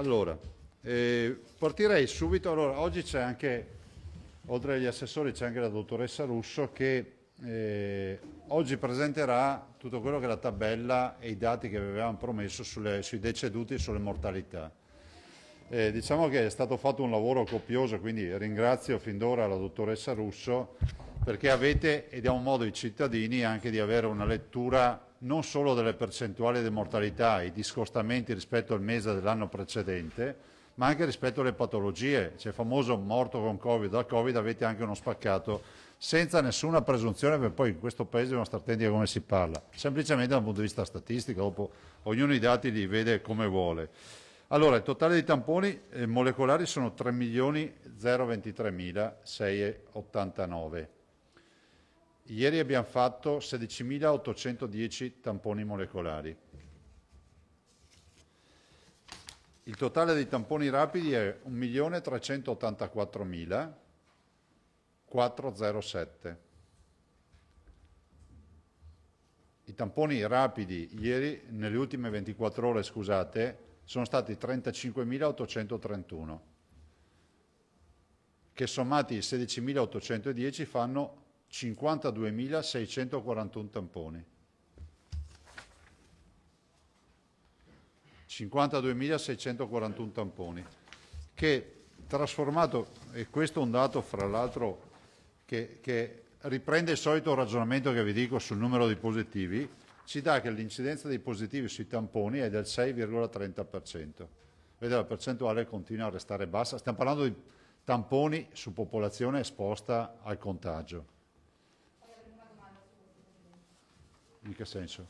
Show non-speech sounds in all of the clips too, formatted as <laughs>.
Allora, eh, partirei subito. Allora, oggi c'è anche, oltre agli assessori, c'è anche la dottoressa Russo che eh, oggi presenterà tutto quello che è la tabella e i dati che avevamo promesso sulle, sui deceduti e sulle mortalità. Eh, diciamo che è stato fatto un lavoro copioso, quindi ringrazio fin d'ora la dottoressa Russo perché avete, e diamo modo ai cittadini anche di avere una lettura non solo delle percentuali di mortalità, i discostamenti rispetto al mese dell'anno precedente, ma anche rispetto alle patologie. C'è il famoso morto con Covid, dal Covid avete anche uno spaccato, senza nessuna presunzione, perché poi in questo paese dobbiamo stare attenti a come si parla, semplicemente dal punto di vista statistico, dopo ognuno i dati li vede come vuole. Allora, il totale dei tamponi eh, molecolari sono 3.023.689. Ieri abbiamo fatto 16.810 tamponi molecolari. Il totale dei tamponi rapidi è 1.384.407. I tamponi rapidi ieri, nelle ultime 24 ore, scusate, sono stati 35.831, che sommati 16.810 fanno 52.641 tamponi. 52.641 tamponi che trasformato, e questo è un dato fra l'altro che, che riprende il solito ragionamento che vi dico sul numero di positivi, ci dà che l'incidenza dei positivi sui tamponi è del 6,30%. Vedete, la percentuale continua a restare bassa. Stiamo parlando di tamponi su popolazione esposta al contagio. In che senso?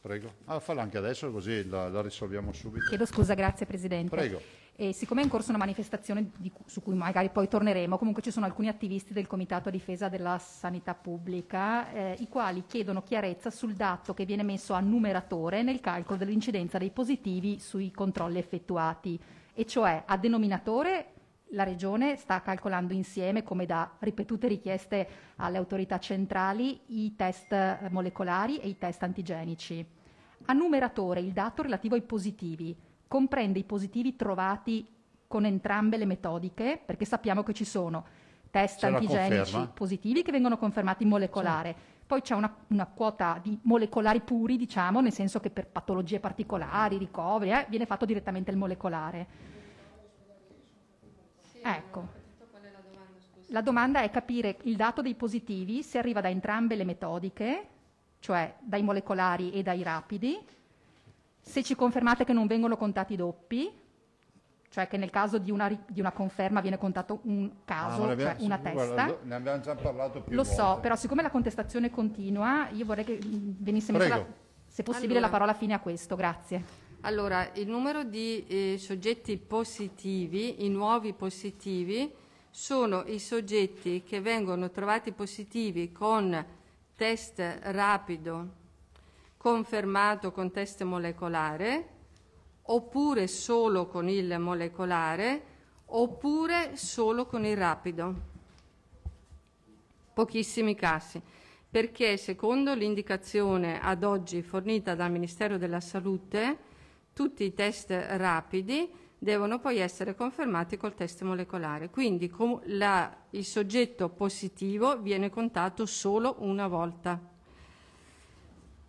Prego. Ah, falla anche adesso così la, la, risolviamo subito. Chiedo scusa, grazie Presidente. Prego. E eh, siccome è in corso una manifestazione di, su cui magari poi torneremo, comunque ci sono alcuni attivisti del Comitato a difesa della sanità pubblica, eh, i quali chiedono chiarezza sul dato che viene messo a numeratore nel calcolo dell'incidenza dei positivi sui controlli effettuati, e cioè a denominatore la Regione sta calcolando insieme, come da ripetute richieste alle autorità centrali, i test molecolari e i test antigenici. A numeratore il dato relativo ai positivi comprende i positivi trovati con entrambe le metodiche, perché sappiamo che ci sono test c'è antigenici positivi che vengono confermati in molecolare. Sì. Poi c'è una, una, quota di molecolari puri, diciamo, nel senso che per patologie particolari, ricoveri, eh, viene fatto direttamente il molecolare. Ecco. La domanda è capire il dato dei positivi se arriva da entrambe le metodiche, cioè dai molecolari e dai rapidi, se ci confermate che non vengono contati doppi, cioè che nel caso di una, di una conferma viene contato un caso, ah, cioè abbiamo, cioè una guarda, testa. ne abbiamo già parlato più Lo volte. so, però siccome la contestazione continua, io vorrei che venisse messa, se possibile, allora. la parola fine a questo. Grazie. Allora, il numero di eh, soggetti positivi, i nuovi positivi, sono i soggetti che vengono trovati positivi con test rapido confermato con test molecolare, oppure solo con il molecolare, oppure solo con il rapido. Pochissimi casi, perché secondo l'indicazione ad oggi fornita dal Ministero della Salute, tutti i test rapidi devono poi essere confermati col test molecolare. Quindi la, il soggetto positivo viene contato solo una volta.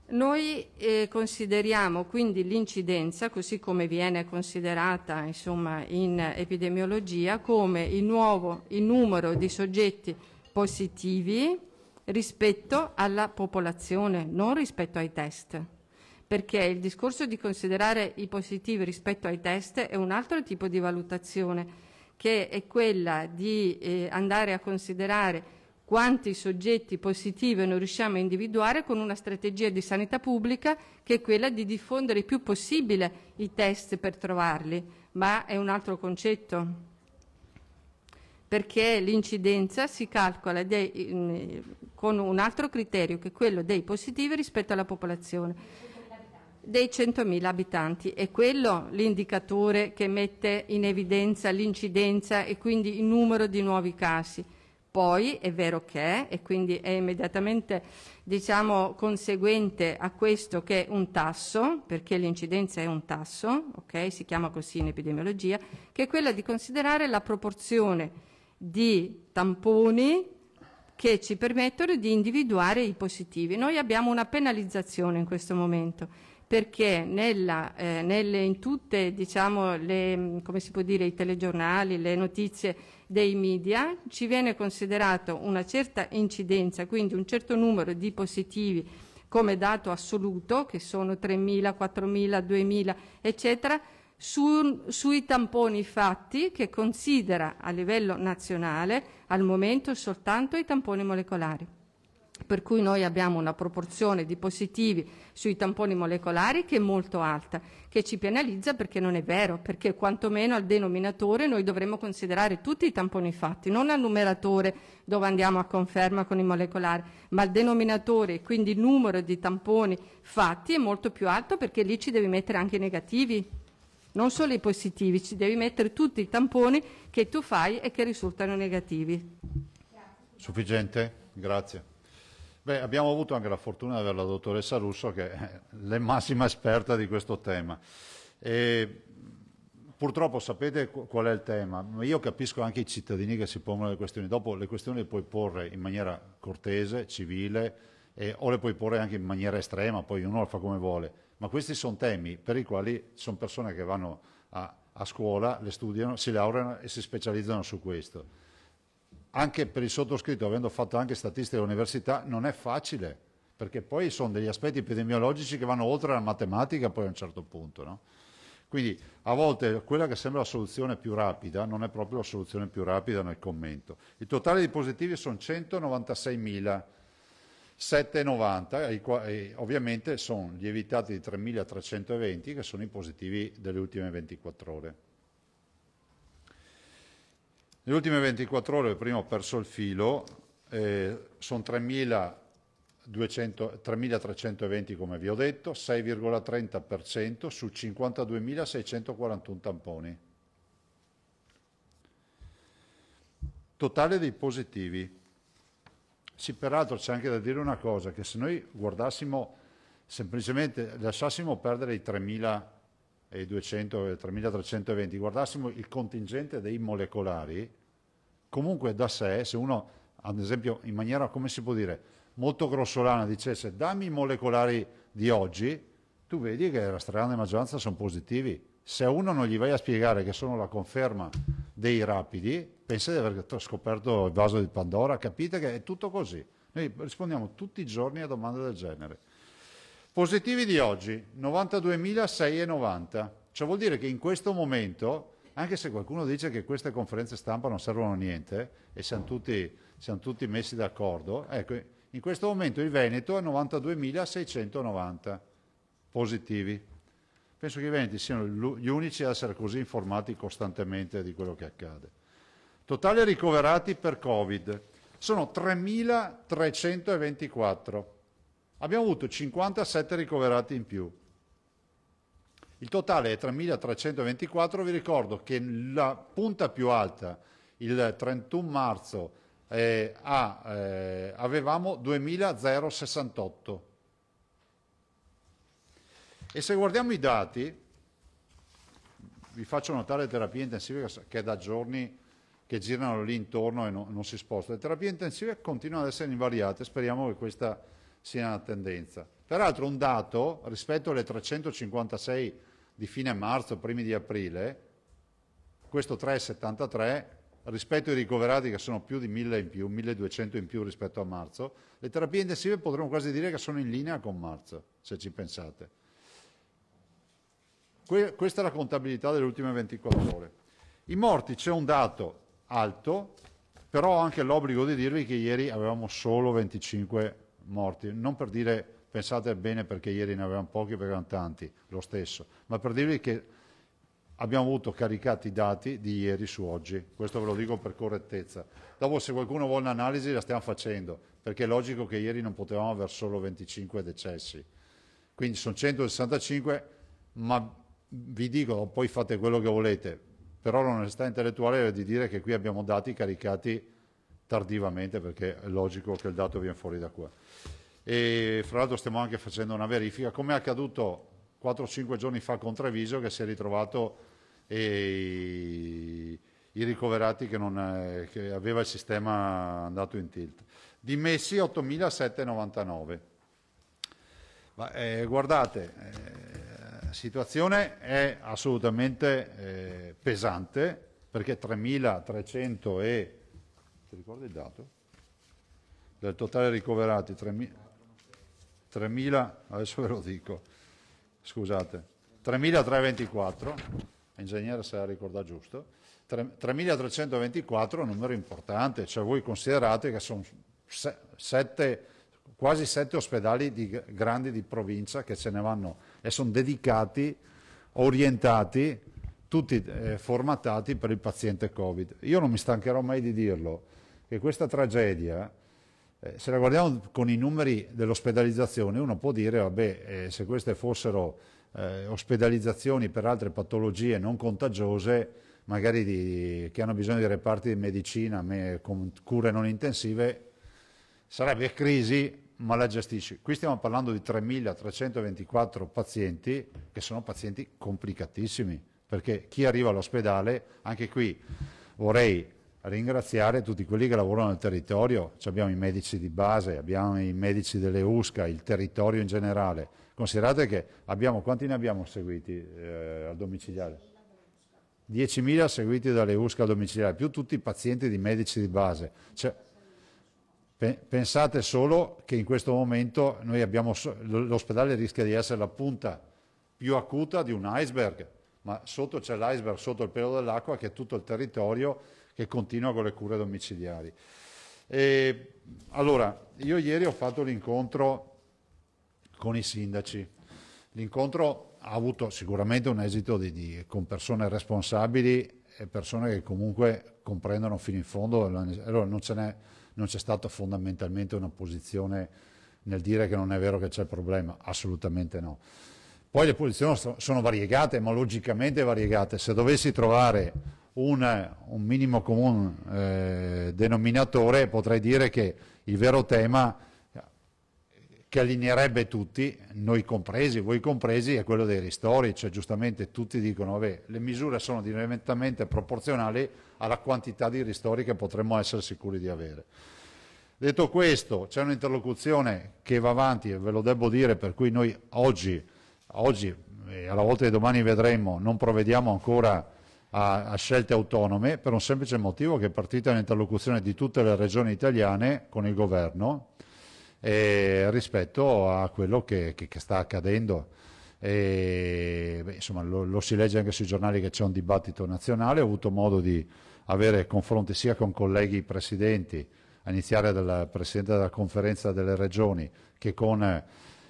Noi eh, consideriamo quindi l'incidenza, così come viene considerata insomma, in epidemiologia, come il, nuovo, il numero di soggetti positivi rispetto alla popolazione, non rispetto ai test perché il discorso di considerare i positivi rispetto ai test è un altro tipo di valutazione, che è quella di eh, andare a considerare quanti soggetti positivi non riusciamo a individuare con una strategia di sanità pubblica che è quella di diffondere il più possibile i test per trovarli, ma è un altro concetto perché l'incidenza si calcola dei, con un altro criterio che è quello dei positivi rispetto alla popolazione dei 100.000 abitanti. È quello l'indicatore che mette in evidenza l'incidenza e quindi il numero di nuovi casi. Poi è vero che, e quindi è immediatamente diciamo, conseguente a questo che è un tasso, perché l'incidenza è un tasso, okay, si chiama così in epidemiologia, che è quella di considerare la proporzione di tamponi che ci permettono di individuare i positivi. Noi abbiamo una penalizzazione in questo momento perché nella, eh, nelle, in tutte diciamo, le, dire, i telegiornali, le notizie dei media ci viene considerato una certa incidenza, quindi un certo numero di positivi come dato assoluto, che sono 3.000, 4.000, 2.000, eccetera, su, sui tamponi fatti che considera a livello nazionale al momento soltanto i tamponi molecolari per cui noi abbiamo una proporzione di positivi sui tamponi molecolari che è molto alta, che ci penalizza perché non è vero, perché quantomeno al denominatore noi dovremmo considerare tutti i tamponi fatti, non al numeratore dove andiamo a conferma con i molecolari, ma al denominatore, quindi il numero di tamponi fatti è molto più alto perché lì ci devi mettere anche i negativi, non solo i positivi, ci devi mettere tutti i tamponi che tu fai e che risultano negativi. Sufficiente? Grazie. Beh, abbiamo avuto anche la fortuna di avere la dottoressa Russo che è la massima esperta di questo tema. E purtroppo sapete qual è il tema, io capisco anche i cittadini che si pongono le questioni, dopo le questioni le puoi porre in maniera cortese, civile eh, o le puoi porre anche in maniera estrema, poi uno lo fa come vuole, ma questi sono temi per i quali sono persone che vanno a, a scuola, le studiano, si laureano e si specializzano su questo anche per il sottoscritto, avendo fatto anche statistica all'università, non è facile, perché poi sono degli aspetti epidemiologici che vanno oltre la matematica poi a un certo punto. No? Quindi a volte quella che sembra la soluzione più rapida non è proprio la soluzione più rapida nel commento. Il totale di positivi sono 196.000. ovviamente sono lievitati di 3.320 che sono i positivi delle ultime 24 ore. Nelle ultime 24 ore, prima ho perso il filo, eh, sono 3.320 come vi ho detto, 6,30% su 52.641 tamponi. Totale dei positivi. Sì, peraltro c'è anche da dire una cosa, che se noi guardassimo semplicemente, lasciassimo perdere i 3.000 e 200, 3320, guardassimo il contingente dei molecolari, comunque da sé, se uno ad esempio in maniera, come si può dire, molto grossolana dicesse dammi i molecolari di oggi, tu vedi che la stragrande maggioranza sono positivi. Se a uno non gli vai a spiegare che sono la conferma dei rapidi, pensa di aver scoperto il vaso di Pandora, capite che è tutto così. Noi rispondiamo tutti i giorni a domande del genere. Positivi di oggi, 92.690. Ciò vuol dire che in questo momento, anche se qualcuno dice che queste conferenze stampa non servono a niente e siamo tutti, siamo tutti messi d'accordo, ecco, in questo momento il Veneto è 92.690 positivi. Penso che i Veneti siano gli unici a essere così informati costantemente di quello che accade. Totale ricoverati per Covid sono 3.324 abbiamo avuto 57 ricoverati in più. Il totale è 3.324, vi ricordo che la punta più alta, il 31 marzo, eh, a, eh, avevamo 2.068. E se guardiamo i dati, vi faccio notare le terapie intensive che è da giorni che girano lì intorno e no, non si spostano. Le terapie intensive continuano ad essere invariate, speriamo che questa sia una tendenza. Peraltro un dato rispetto alle 356 di fine marzo, primi di aprile, questo 3,73 rispetto ai ricoverati che sono più di 1000 in più, 1200 in più rispetto a marzo, le terapie intensive potremmo quasi dire che sono in linea con marzo, se ci pensate. Que questa è la contabilità delle ultime 24 ore. I morti c'è un dato alto, però ho anche l'obbligo di dirvi che ieri avevamo solo 25 morti, non per dire pensate bene perché ieri ne avevamo pochi perché erano tanti, lo stesso, ma per dirvi che abbiamo avuto caricati i dati di ieri su oggi, questo ve lo dico per correttezza. Dopo se qualcuno vuole un'analisi la stiamo facendo, perché è logico che ieri non potevamo avere solo 25 decessi. Quindi sono 165, ma vi dico, poi fate quello che volete, però l'onestà intellettuale è di dire che qui abbiamo dati caricati tardivamente perché è logico che il dato viene fuori da qua. E fra l'altro stiamo anche facendo una verifica, come è accaduto 4-5 giorni fa con Treviso che si è ritrovato i, i ricoverati che, non, eh, che aveva il sistema andato in tilt. Dimessi 8.799. Ma, eh, guardate, eh, la eh, situazione è assolutamente eh, pesante perché 3.300 e ti ricordi il dato? Del totale ricoverati 3.000, adesso ve lo dico, scusate, 3.324, l'ingegnere se la ricorda giusto, 3.324 è un numero importante, cioè voi considerate che sono sette, quasi sette ospedali di, grandi di provincia che ce ne vanno e sono dedicati, orientati, tutti eh, formattati per il paziente Covid. Io non mi stancherò mai di dirlo, che questa tragedia, eh, se la guardiamo con i numeri dell'ospedalizzazione, uno può dire, vabbè, eh, se queste fossero eh, ospedalizzazioni per altre patologie non contagiose, magari di, che hanno bisogno di reparti di medicina me, con cure non intensive, sarebbe crisi, ma la gestisci. Qui stiamo parlando di 3.324 pazienti, che sono pazienti complicatissimi, perché chi arriva all'ospedale, anche qui vorrei ringraziare tutti quelli che lavorano nel territorio, Ci abbiamo i medici di base, abbiamo i medici delle USCA, il territorio in generale. Considerate che abbiamo, quanti ne abbiamo seguiti eh, al domiciliare? 10.000 seguiti dalle USCA al domiciliare, più tutti i pazienti di medici di base. Cioè, pe pensate solo che in questo momento so l'ospedale rischia di essere la punta più acuta di un iceberg, ma sotto c'è l'iceberg, sotto il pelo dell'acqua, che è tutto il territorio che continua con le cure domiciliari. E, allora, io ieri ho fatto l'incontro con i sindaci. L'incontro ha avuto sicuramente un esito di, di, con persone responsabili e persone che comunque comprendono fino in fondo. Allora non, c'è stata fondamentalmente una posizione nel dire che non è vero che c'è il problema, assolutamente no. Poi le posizioni sono variegate, ma logicamente variegate. Se dovessi trovare un, un minimo comune eh, denominatore, potrei dire che il vero tema che allineerebbe tutti, noi compresi, voi compresi, è quello dei ristori, cioè giustamente tutti dicono che le misure sono direttamente proporzionali alla quantità di ristori che potremmo essere sicuri di avere. Detto questo, c'è un'interlocuzione che va avanti, e ve lo devo dire, per cui noi oggi, oggi eh, alla volta di domani vedremo, non provvediamo ancora a a, a, scelte autonome per un semplice motivo che è partita un'interlocuzione di tutte le regioni italiane con il governo e, eh, rispetto a quello che, che, che sta accadendo. E, beh, insomma, lo, lo, si legge anche sui giornali che c'è un dibattito nazionale, ho avuto modo di avere confronti sia con colleghi presidenti, a iniziare dal Presidente della Conferenza delle Regioni, che con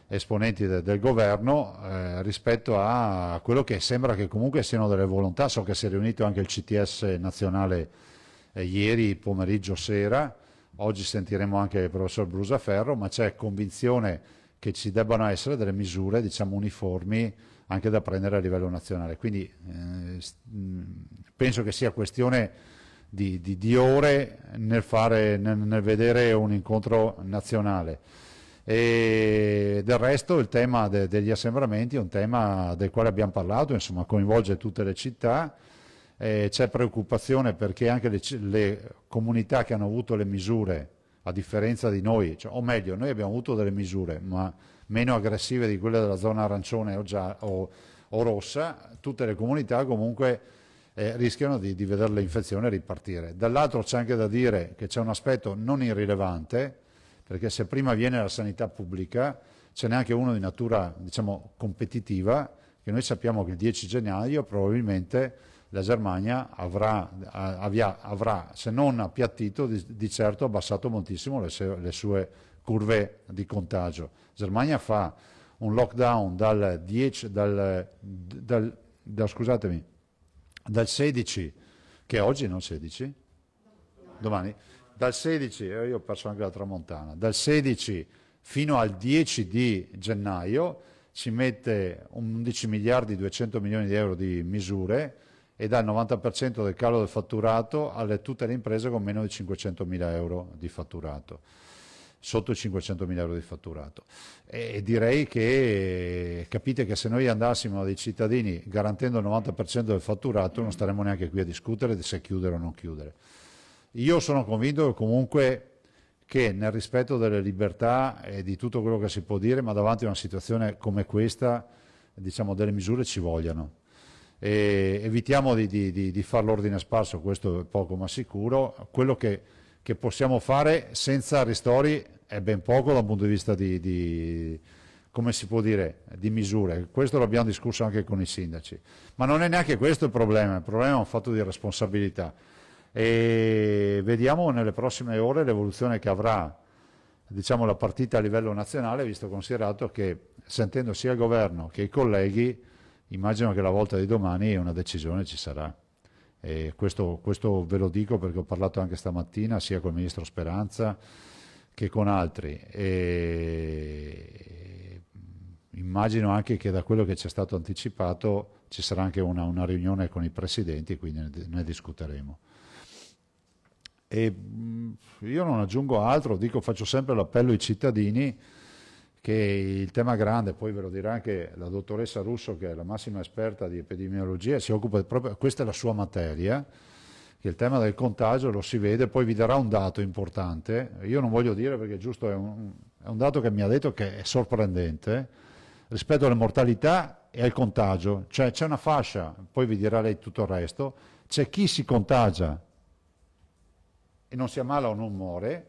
esponenti de, del governo eh, rispetto a quello che sembra che comunque siano delle volontà. So che si è riunito anche il CTS nazionale eh, ieri pomeriggio sera, oggi sentiremo anche il professor Brusaferro, ma c'è convinzione che ci debbano essere delle misure diciamo, uniformi anche da prendere a livello nazionale. Quindi eh, penso che sia questione di, di, di ore nel, fare, nel, nel vedere un incontro nazionale. E del resto il tema de- degli assembramenti è un tema del quale abbiamo parlato, insomma coinvolge tutte le città, eh, c'è preoccupazione perché anche le, c- le, comunità che hanno avuto le misure, a differenza di noi, cioè, o meglio, noi abbiamo avuto delle misure ma meno aggressive di quelle della zona arancione o, già, o, o rossa, tutte le comunità comunque eh, rischiano di, di vedere l'infezione ripartire. Dall'altro c'è anche da dire che c'è un aspetto non irrilevante, perché se prima viene la sanità pubblica ce n'è anche uno di natura diciamo, competitiva, che noi sappiamo che il 10 gennaio probabilmente la Germania avrà, avvia, avrà se non appiattito, di, di certo abbassato moltissimo le, le, sue curve di contagio. La Germania fa un lockdown dal, 10, dal, dal, dal 16, che oggi non 16, domani dal 16, eh, io ho perso anche la tramontana, dal 16 fino al 10 di gennaio si mette 11 miliardi e 200 milioni di euro di misure e dà il 90% del calo del fatturato alle tutte le imprese con meno di 500 mila euro di fatturato sotto i 500 mila euro di fatturato. E direi che capite che se noi andassimo dei cittadini garantendo il 90% del fatturato non staremmo neanche qui a discutere di se chiudere o non chiudere. Io sono convinto comunque che nel rispetto delle libertà e di tutto quello che si può dire, ma davanti a una situazione come questa, diciamo, delle misure ci vogliano. E evitiamo di, di, di fare l'ordine sparso, questo è poco ma sicuro. Quello che, che, possiamo fare senza ristori è ben poco dal punto di vista di, di come si può dire, di misure. Questo l'abbiamo discusso anche con i sindaci. Ma non è neanche questo il problema, il problema è un fatto di responsabilità e vediamo nelle prossime ore l'evoluzione che avrà diciamo, la partita a livello nazionale, visto considerato che sentendo sia il governo che i colleghi, immagino che la volta di domani una decisione ci sarà. Questo, questo, ve lo dico perché ho parlato anche stamattina sia con il ministro Speranza che con altri. E immagino anche che da quello che ci è stato anticipato ci sarà anche una, una riunione con i presidenti, quindi ne, ne discuteremo. E mm, io non aggiungo altro, dico, faccio sempre l'appello ai cittadini che il tema grande, poi ve lo dirà anche la dottoressa Russo che è la massima esperta di epidemiologia, si occupa proprio, questa è la sua materia, che il tema del contagio lo si vede, poi vi darà un dato importante, io non voglio dire perché giusto è un, è un dato che mi ha detto che è sorprendente, rispetto alle mortalità e al contagio, cioè c'è una fascia, poi vi dirà lei tutto il resto, c'è chi si contagia e non si ammala o non muore,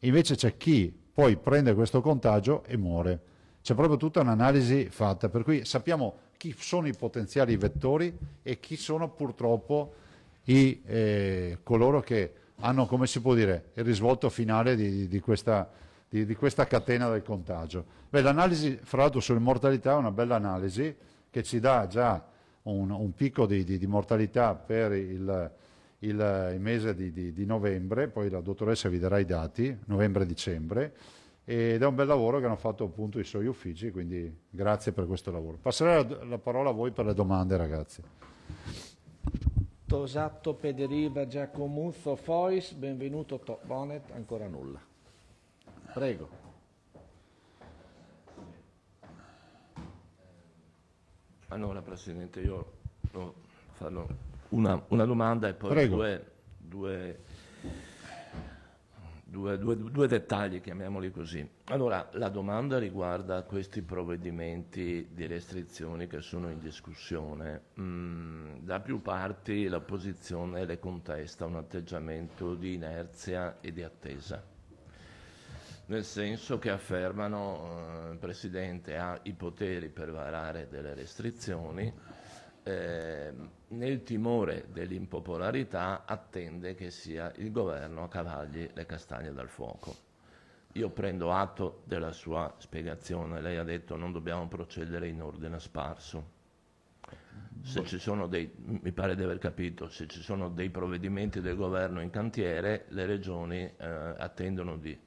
invece c'è chi poi prende questo contagio e muore. C'è proprio tutta un'analisi fatta, per cui sappiamo chi sono i potenziali vettori e chi sono purtroppo i, eh, coloro che hanno, come si può dire, il risvolto finale di, di, questa, di, di questa, catena del contagio. Beh, l'analisi, fra l'altro, sull'immortalità è una bella analisi che ci dà già un, un picco di, mortalità per il, il, il mese di, di, di, novembre, poi la dottoressa vi darà i dati, novembre-dicembre, ed è un bel lavoro che hanno fatto appunto i suoi uffici, quindi grazie per questo lavoro. Passerei la, la parola a voi per le domande ragazzi. Tosatto Pederiva Giacomuzzo Fois, benvenuto to Bonet, ancora nulla. Prego. Allora ah, Presidente, io no, farò una, una domanda e poi due, due, due, due, dettagli, chiamiamoli così. Allora, la domanda riguarda questi provvedimenti di restrizioni che sono in discussione. Mm, da più parti l'opposizione le contesta un atteggiamento di inerzia e di attesa nel senso che affermano eh, il Presidente ha i poteri per varare delle restrizioni, eh, nel timore dell'impopolarità attende che sia il governo a cavargli le castagne dal fuoco. Io prendo atto della sua spiegazione, lei ha detto non dobbiamo procedere in ordine sparso. Se ci sono dei, mi pare di aver capito, se ci sono dei provvedimenti del governo in cantiere, le regioni eh, attendono di,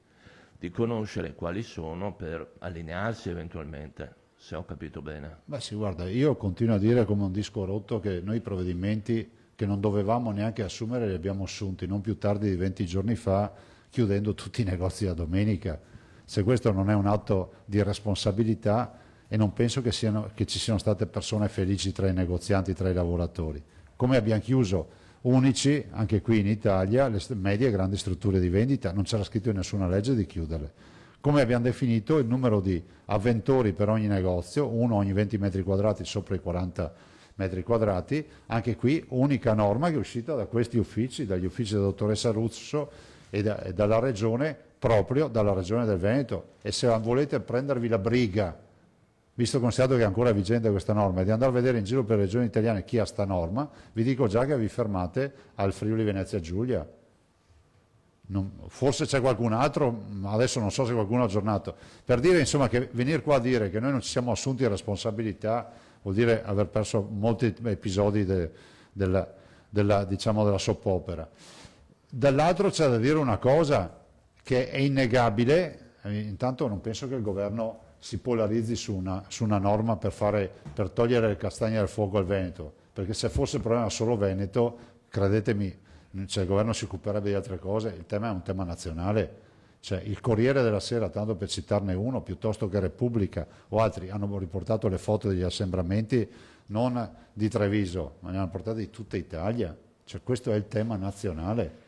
di conoscere quali sono per allinearsi eventualmente se ho capito bene. Beh sì, guarda, io continuo a dire come un disco rotto che noi provvedimenti che non dovevamo neanche assumere li abbiamo assunti non più tardi di 20 giorni fa chiudendo tutti i negozi la domenica. Se questo non è un atto di responsabilità e non penso che, siano, che ci siano state persone felici tra i negozianti, tra i lavoratori. Come abbiamo chiuso unici, anche qui in Italia, le medie e grandi strutture di vendita, non c'era scritto in nessuna legge di chiuderle come abbiamo definito il numero di avventori per ogni negozio, uno ogni 20 metri quadrati sopra i 40 metri quadrati, anche qui unica norma che è uscita da questi uffici, dagli uffici della dottoressa Ruzzo e, da, e dalla regione, proprio dalla regione del Veneto. E se volete prendervi la briga, visto considerato che è ancora vigente questa norma, di andare a vedere in giro per le regioni italiane chi ha sta norma, vi dico già che vi fermate al Friuli Venezia Giulia, non, forse c'è qualcun altro, ma adesso non so se qualcuno ha aggiornato. Per dire insomma che venire qua a dire che noi non ci siamo assunti responsabilità vuol dire aver perso molti episodi de, della, della, diciamo, della soppopera. Dall'altro c'è da dire una cosa che è innegabile, eh, intanto non penso che il governo si polarizzi su una, su una norma per, fare, per togliere le castagne dal fuoco al Veneto, perché se fosse il problema solo Veneto, credetemi, cioè, il governo si occuperebbe di altre cose, il tema è un tema nazionale. Cioè, il Corriere della Sera, tanto per citarne uno, piuttosto che Repubblica o altri, hanno riportato le foto degli assembramenti non di Treviso, ma ne hanno portate di tutta Italia. Cioè, questo è il tema nazionale.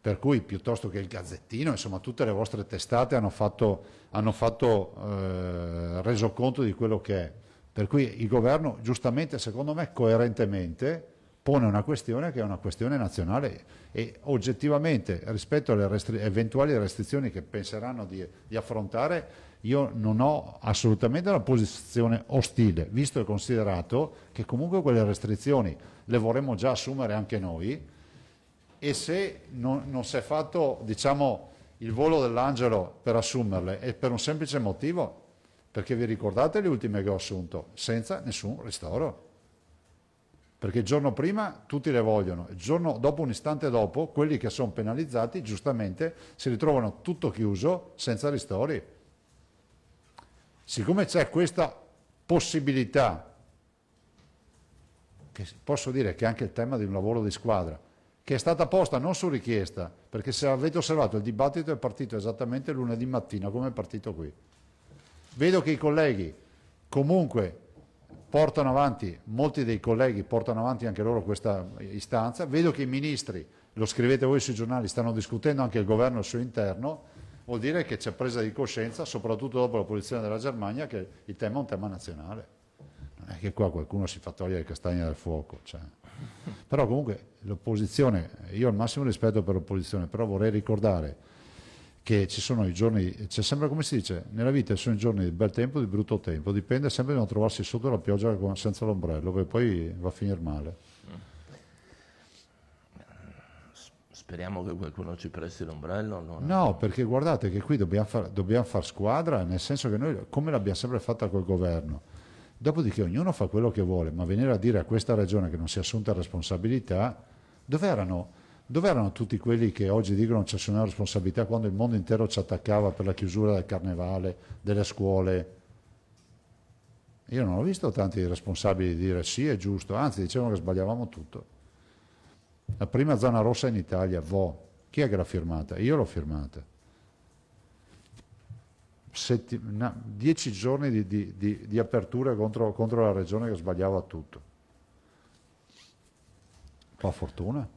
Per cui piuttosto che il Gazzettino, insomma, tutte le vostre testate hanno fatto, hanno fatto, eh, reso conto di quello che è. Per cui il governo, giustamente, secondo me, coerentemente, pone una questione che è una questione nazionale e oggettivamente rispetto alle restri eventuali restrizioni che penseranno di, di, affrontare io non ho assolutamente una posizione ostile, visto e considerato che comunque quelle restrizioni le vorremmo già assumere anche noi e se non, non si è fatto diciamo, il volo dell'angelo per assumerle è per un semplice motivo, perché vi ricordate le ultime che ho assunto, senza nessun ristoro perché il giorno prima tutti le vogliono, il giorno dopo, un istante dopo, quelli che sono penalizzati giustamente si ritrovano tutto chiuso senza ristori. Siccome c'è questa possibilità, che posso dire che è anche il tema di un lavoro di squadra, che è stata posta non su richiesta, perché se avete osservato il dibattito è partito esattamente lunedì mattina come è partito qui. Vedo che i colleghi comunque portano avanti, molti dei colleghi portano avanti anche loro questa istanza, vedo che i ministri, lo scrivete voi sui giornali, stanno discutendo anche il governo al suo interno, vuol dire che c'è presa di coscienza, soprattutto dopo la posizione della Germania, che il tema è un tema nazionale. Non è che qua qualcuno si fa togliere le castagne dal fuoco. Cioè. Però comunque l'opposizione, io ho il massimo rispetto per l'opposizione, però vorrei ricordare che ci sono i giorni, c'è cioè, sempre come si dice, nella vita ci sono i giorni di bel tempo e di brutto tempo, dipende sempre da trovarsi sotto la pioggia senza l'ombrello, perché poi va a finire male. Speriamo che qualcuno ci presti l'ombrello. No, no perché guardate che qui dobbiamo far, dobbiamo far squadra, nel senso che noi, come l'abbiamo sempre fatta col governo, dopodiché ognuno fa quello che vuole, ma venire a dire a questa regione che non si è assunta responsabilità, dove erano? Dove erano tutti quelli che oggi dicono c'è una responsabilità quando il mondo intero ci attaccava per la chiusura del carnevale, delle scuole? Io non ho visto tanti responsabili dire sì è giusto, anzi dicevano che sbagliavamo tutto. La prima zona rossa in Italia, VO, chi è che l'ha firmata? Io l'ho firmata. Setti- na- dieci giorni di, di, di, di apertura contro, contro la regione che sbagliava tutto. Qua fortuna.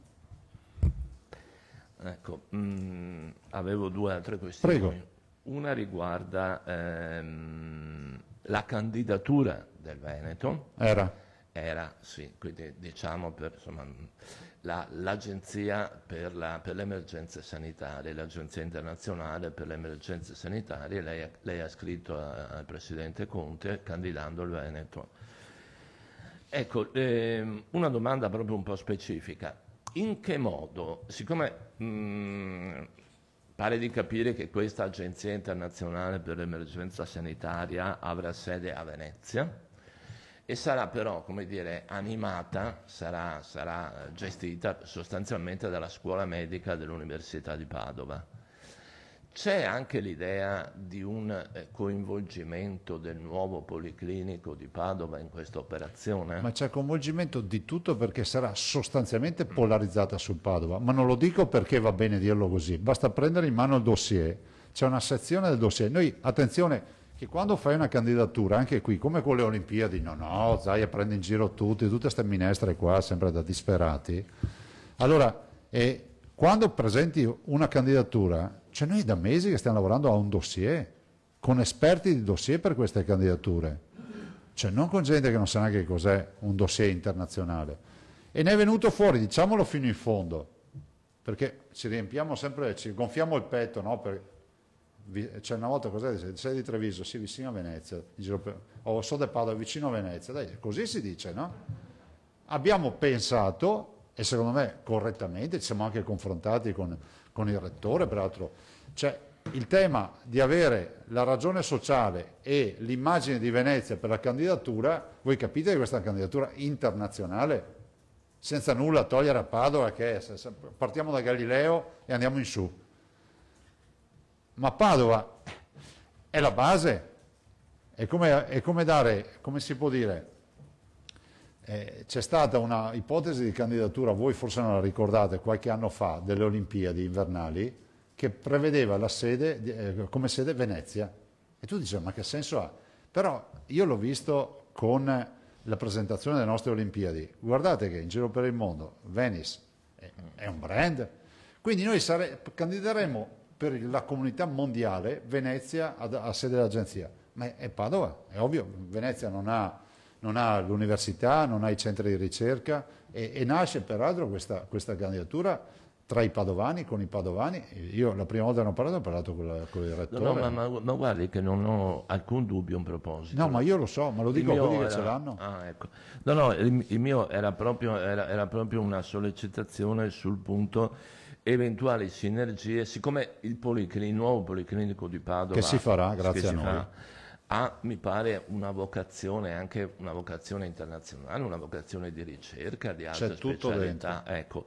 Ecco, mh, mm, avevo due altre questioni. Prego. Una riguarda ehm, la candidatura del Veneto. Era. Era, sì, quindi diciamo per insomma, la, l'Agenzia per, la, per, le emergenze sanitarie, l'Agenzia internazionale per le emergenze sanitarie, lei, lei ha scritto a, al Presidente Conte candidando il Veneto. Ecco, ehm, una domanda proprio un po' specifica in che modo, siccome mh, mm, pare di capire che questa Agenzia internazionale per l'emergenza sanitaria avrà sede a Venezia e sarà però, come dire, animata, sarà, sarà gestita sostanzialmente dalla scuola medica dell'Università di Padova. C'è anche l'idea di un eh, coinvolgimento del nuovo policlinico di Padova in questa operazione? Ma c'è coinvolgimento di tutto perché sarà sostanzialmente polarizzata sul Padova, ma non lo dico perché va bene dirlo così, basta prendere in mano il dossier, c'è una sezione del dossier. Noi, attenzione, che quando fai una candidatura, anche qui, come con le Olimpiadi, no, no, Zaia prende in giro tutti, tutte queste minestre qua, sempre da disperati. Allora, eh, quando presenti una candidatura, cioè noi da mesi che stiamo lavorando a un dossier, con esperti di dossier per queste candidature, cioè non con gente che non sa neanche cos'è un dossier internazionale. E ne è venuto fuori, diciamolo fino in fondo, perché ci riempiamo sempre, ci gonfiamo il petto, no? Per, cioè una volta cos'è? Sei di Treviso, sì, vicino a Venezia, per, o so de Padova, vicino a Venezia, dai, così si dice, no? Abbiamo pensato, e secondo me correttamente, ci siamo anche confrontati con con il rettore, peraltro. Cioè, il tema di avere la ragione sociale e l'immagine di Venezia per la candidatura, voi capite che questa è una candidatura internazionale, senza nulla togliere a Padova, che è, partiamo da Galileo e andiamo in su. Ma Padova è la base, è come, è come dare, come si può dire, eh, c'è stata una ipotesi di candidatura, voi forse non la ricordate, qualche anno fa, delle Olimpiadi invernali, che prevedeva la sede, eh, come sede Venezia. E tu dici, ah, ma che senso ha? Però io l'ho visto con la presentazione delle nostre Olimpiadi. Guardate che in giro per il mondo Venice è, è un brand, quindi noi sare- candideremo per la comunità mondiale Venezia a, a sede dell'agenzia. Ma è Padova, è ovvio, Venezia non ha non ha l'università, non ha i centri di ricerca e, e nasce peraltro questa, questa, candidatura tra i padovani, con i padovani. Io la prima volta che ne ho parlato ho parlato con, la, con il rettore. No, no, ma, ma, ma, guardi che non ho alcun dubbio in proposito. No, ma io lo so, ma lo dico a quelli era, che ce l'hanno. Ah, ecco. No, no, il, il mio era proprio, era, era proprio una sollecitazione sul punto eventuali sinergie, siccome il, il, nuovo policlinico di Padova che si farà grazie a noi farà, ha, mi pare, una vocazione, anche una vocazione internazionale, una vocazione di ricerca, di alta C'è specialità. Ecco,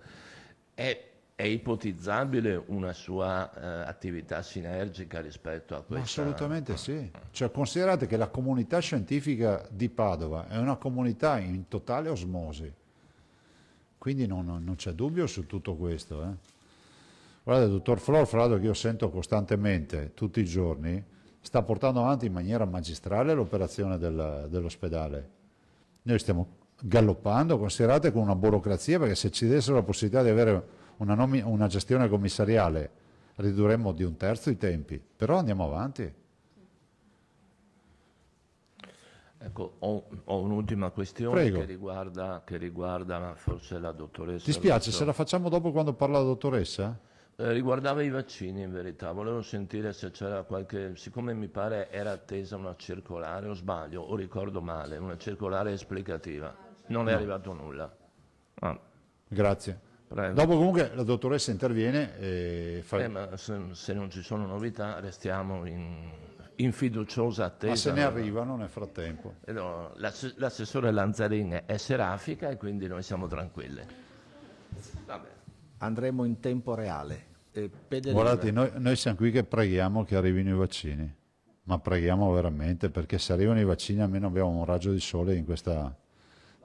è, è, ipotizzabile una sua eh, attività sinergica rispetto a questo? assolutamente sì. Cioè, considerate che la comunità scientifica di Padova è una comunità in totale osmosi. Quindi non, non c'è dubbio su tutto questo. Eh. Guarda, dottor Flor, fra l'altro che io sento costantemente, tutti i giorni, sta portando avanti in maniera magistrale l'operazione del, dell'ospedale. Noi stiamo galoppando, considerate con una burocrazia, perché se ci dessero la possibilità di avere una, nomi- una gestione commissariale ridurremmo di un terzo i tempi, però andiamo avanti. Ecco, ho, ho, un'ultima questione che riguarda, che riguarda, forse la dottoressa. Ti spiace Rosso. se la facciamo dopo quando parla la dottoressa? Eh, riguardava i vaccini in verità, volevo sentire se c'era qualche, siccome mi pare era attesa una circolare o sbaglio o ricordo male, una circolare esplicativa, non è arrivato nulla. Ah. Grazie. Prego. Dopo comunque la dottoressa interviene e fa... Eh, ma se, se, non ci sono novità restiamo in, in fiduciosa attesa. Ma se ne arrivano nel frattempo. Eh, no, l'assessore Lanzarini è serafica e quindi noi siamo tranquilli. Va bene andremo in tempo reale. Guardate, noi, noi siamo qui che preghiamo che arrivino i vaccini, ma preghiamo veramente perché se arrivano i vaccini almeno abbiamo un raggio di sole in questa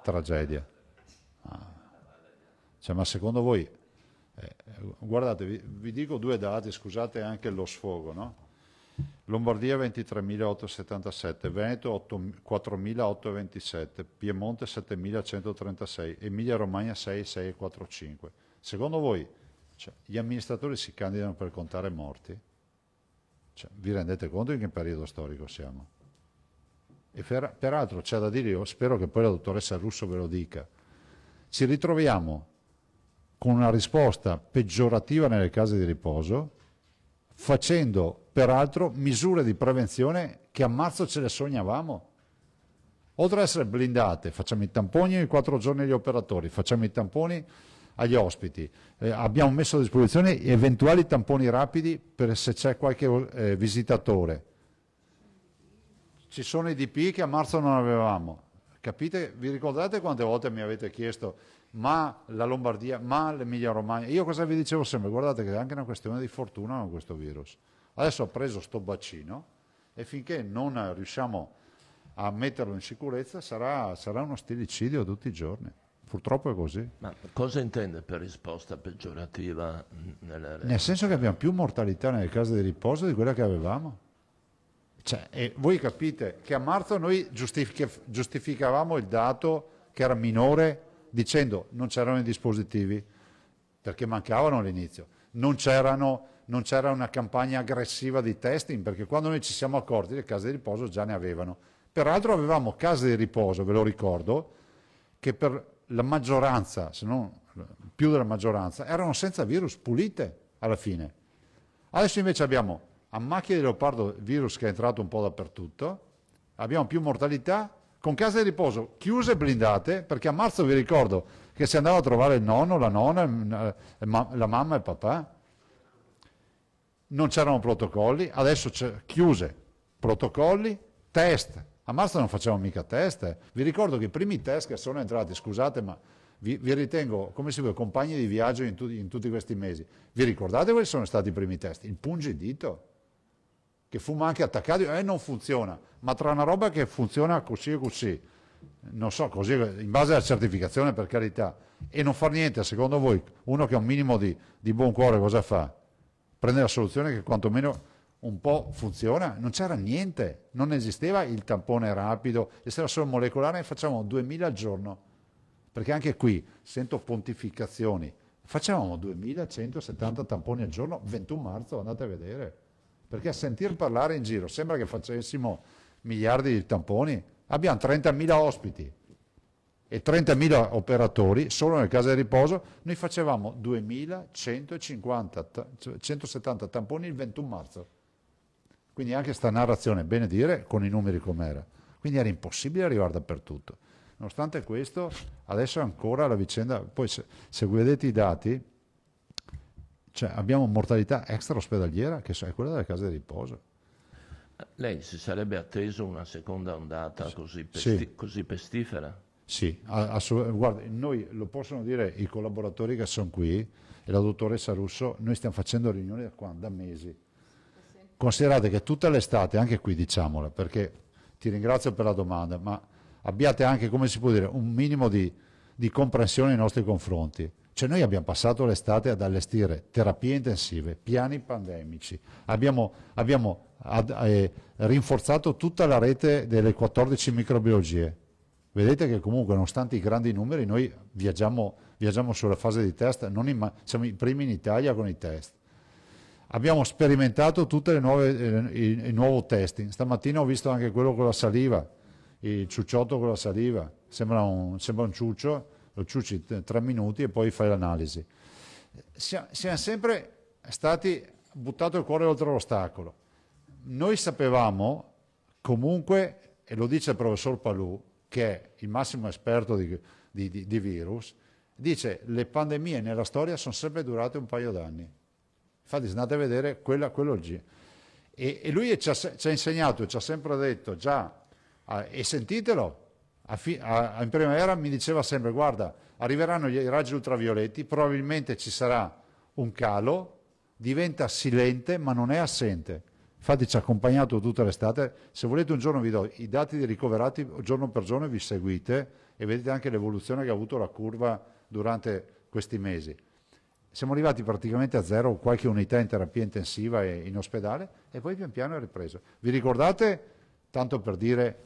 tragedia. Ah. Cioè, ma secondo voi, eh, guardate, vi, vi, dico due dati, scusate anche lo sfogo, no? Lombardia 23.877, Veneto 4.827, Piemonte 7.136, Emilia Romagna 6.645. Secondo voi cioè, gli amministratori si candidano per contare morti? Cioè, vi rendete conto in che periodo storico siamo? E per, peraltro c'è da dire, io spero che poi la dottoressa Russo ve lo dica, ci ritroviamo con una risposta peggiorativa nelle case di riposo, facendo peraltro misure di prevenzione che a marzo ce le sognavamo. Oltre ad essere blindate, facciamo i tamponi ogni quattro giorni agli operatori, facciamo i tamponi agli ospiti. Eh, abbiamo messo a disposizione eventuali tamponi rapidi per se c'è qualche eh, visitatore. Ci sono i DP che a marzo non avevamo. Capite? Vi ricordate quante volte mi avete chiesto ma la Lombardia, ma l'Emilia Romagna? Io cosa vi dicevo sempre? Guardate che è anche una questione di fortuna con questo virus. Adesso ho preso sto bacino e finché non riusciamo a metterlo in sicurezza sarà, sarà uno stilicidio tutti i giorni. Purtroppo è così. Ma cosa intende per risposta peggiorativa? Mm, Nel senso che abbiamo più mortalità nelle case di riposo di quella che avevamo. Cioè, voi capite che a marzo noi giustific- giustificavamo il dato che era minore dicendo non c'erano i dispositivi perché mancavano all'inizio, non, non c'era una campagna aggressiva di testing perché quando noi ci siamo accorti le case di riposo già ne avevano. Peraltro avevamo case di riposo, ve lo ricordo, che per la maggioranza, se non più della maggioranza, erano senza virus, pulite alla fine. Adesso invece abbiamo a macchia di leopardo virus che è entrato un po' dappertutto, abbiamo più mortalità, con case di riposo chiuse e blindate, perché a marzo vi ricordo che si andava a trovare il nonno, la nonna, eh, la mamma e il papà, non c'erano protocolli, adesso c'è, chiuse, protocolli, test, a marzo non facciamo mica test. Vi ricordo che i primi test che sono entrati, scusate, ma vi, vi ritengo, come si vuole, compagni di viaggio in, tu, in, tutti questi mesi. Vi ricordate quali sono stati i primi test? Il pungidito, che fu anche attaccato, e eh, non funziona, ma tra una roba che funziona così e così, non so, così, in base alla certificazione per carità, e non far niente, secondo voi, uno che ha un minimo di, di buon cuore cosa fa? Prende la soluzione che quantomeno un po' funziona, non c'era niente, non esisteva il tampone rapido, esisteva solo molecolare, ne facciamo 2000 al giorno, perché anche qui sento pontificazioni, facciamo 2170 tamponi al giorno, 21 marzo, andate a vedere, perché a sentir parlare in giro sembra che facessimo miliardi di tamponi, abbiamo 30.000 ospiti e 30.000 operatori, solo nel caso di riposo, noi facevamo 2.170 cioè tamponi il 21 marzo. Quindi anche sta narrazione, bene dire, con i numeri com'era. Quindi era impossibile arrivare dappertutto. Nonostante questo, adesso ancora la vicenda, poi se, se vedete i dati, cioè abbiamo mortalità extra ospedaliera che è quella delle case di riposo. Lei si sarebbe atteso una seconda ondata così, pesti- sì. così pestifera? Sì, Guarda, noi lo possono dire i collaboratori che sono qui e la dottoressa Russo, noi stiamo facendo riunioni da, qua, da mesi considerate che tutta l'estate, anche qui diciamola, perché ti ringrazio per la domanda, ma abbiate anche, come si può dire, un minimo di, di comprensione nei nostri confronti. Cioè noi abbiamo passato l'estate ad allestire terapie intensive, piani pandemici, abbiamo, abbiamo ad, eh, rinforzato tutta la rete delle 14 microbiologie. Vedete che comunque nonostante i grandi numeri noi viaggiamo, viaggiamo sulla fase di test, imma- siamo i primi in Italia con i test abbiamo sperimentato tutto eh, i nuovo testing. Stamattina ho visto anche quello con la saliva, il ciucciotto con la saliva, sembra un, sembra un ciuccio, lo ciucci tre minuti e poi fai l'analisi. Siamo, sempre stati buttati il cuore oltre l'ostacolo. Noi sapevamo comunque, e lo dice il professor Palù, che è il massimo esperto di, di, di, di virus, dice che le pandemie nella storia sono sempre durate un paio d'anni. Infatti andate a vedere quella, quello G. E, e lui ci ha, ci ha, insegnato, ci ha sempre detto, già, a, e sentitelo, a fi, a, in primavera mi diceva sempre, guarda, arriveranno i raggi ultravioletti, probabilmente ci sarà un calo, diventa silente ma non è assente. Infatti ci ha accompagnato tutta l'estate, se volete un giorno vi do i dati dei ricoverati giorno per giorno, vi seguite e vedete anche l'evoluzione che ha avuto la curva durante questi mesi siamo arrivati praticamente a zero, qualche unità in terapia intensiva e in ospedale e poi pian piano è ripreso. Vi ricordate, tanto per dire,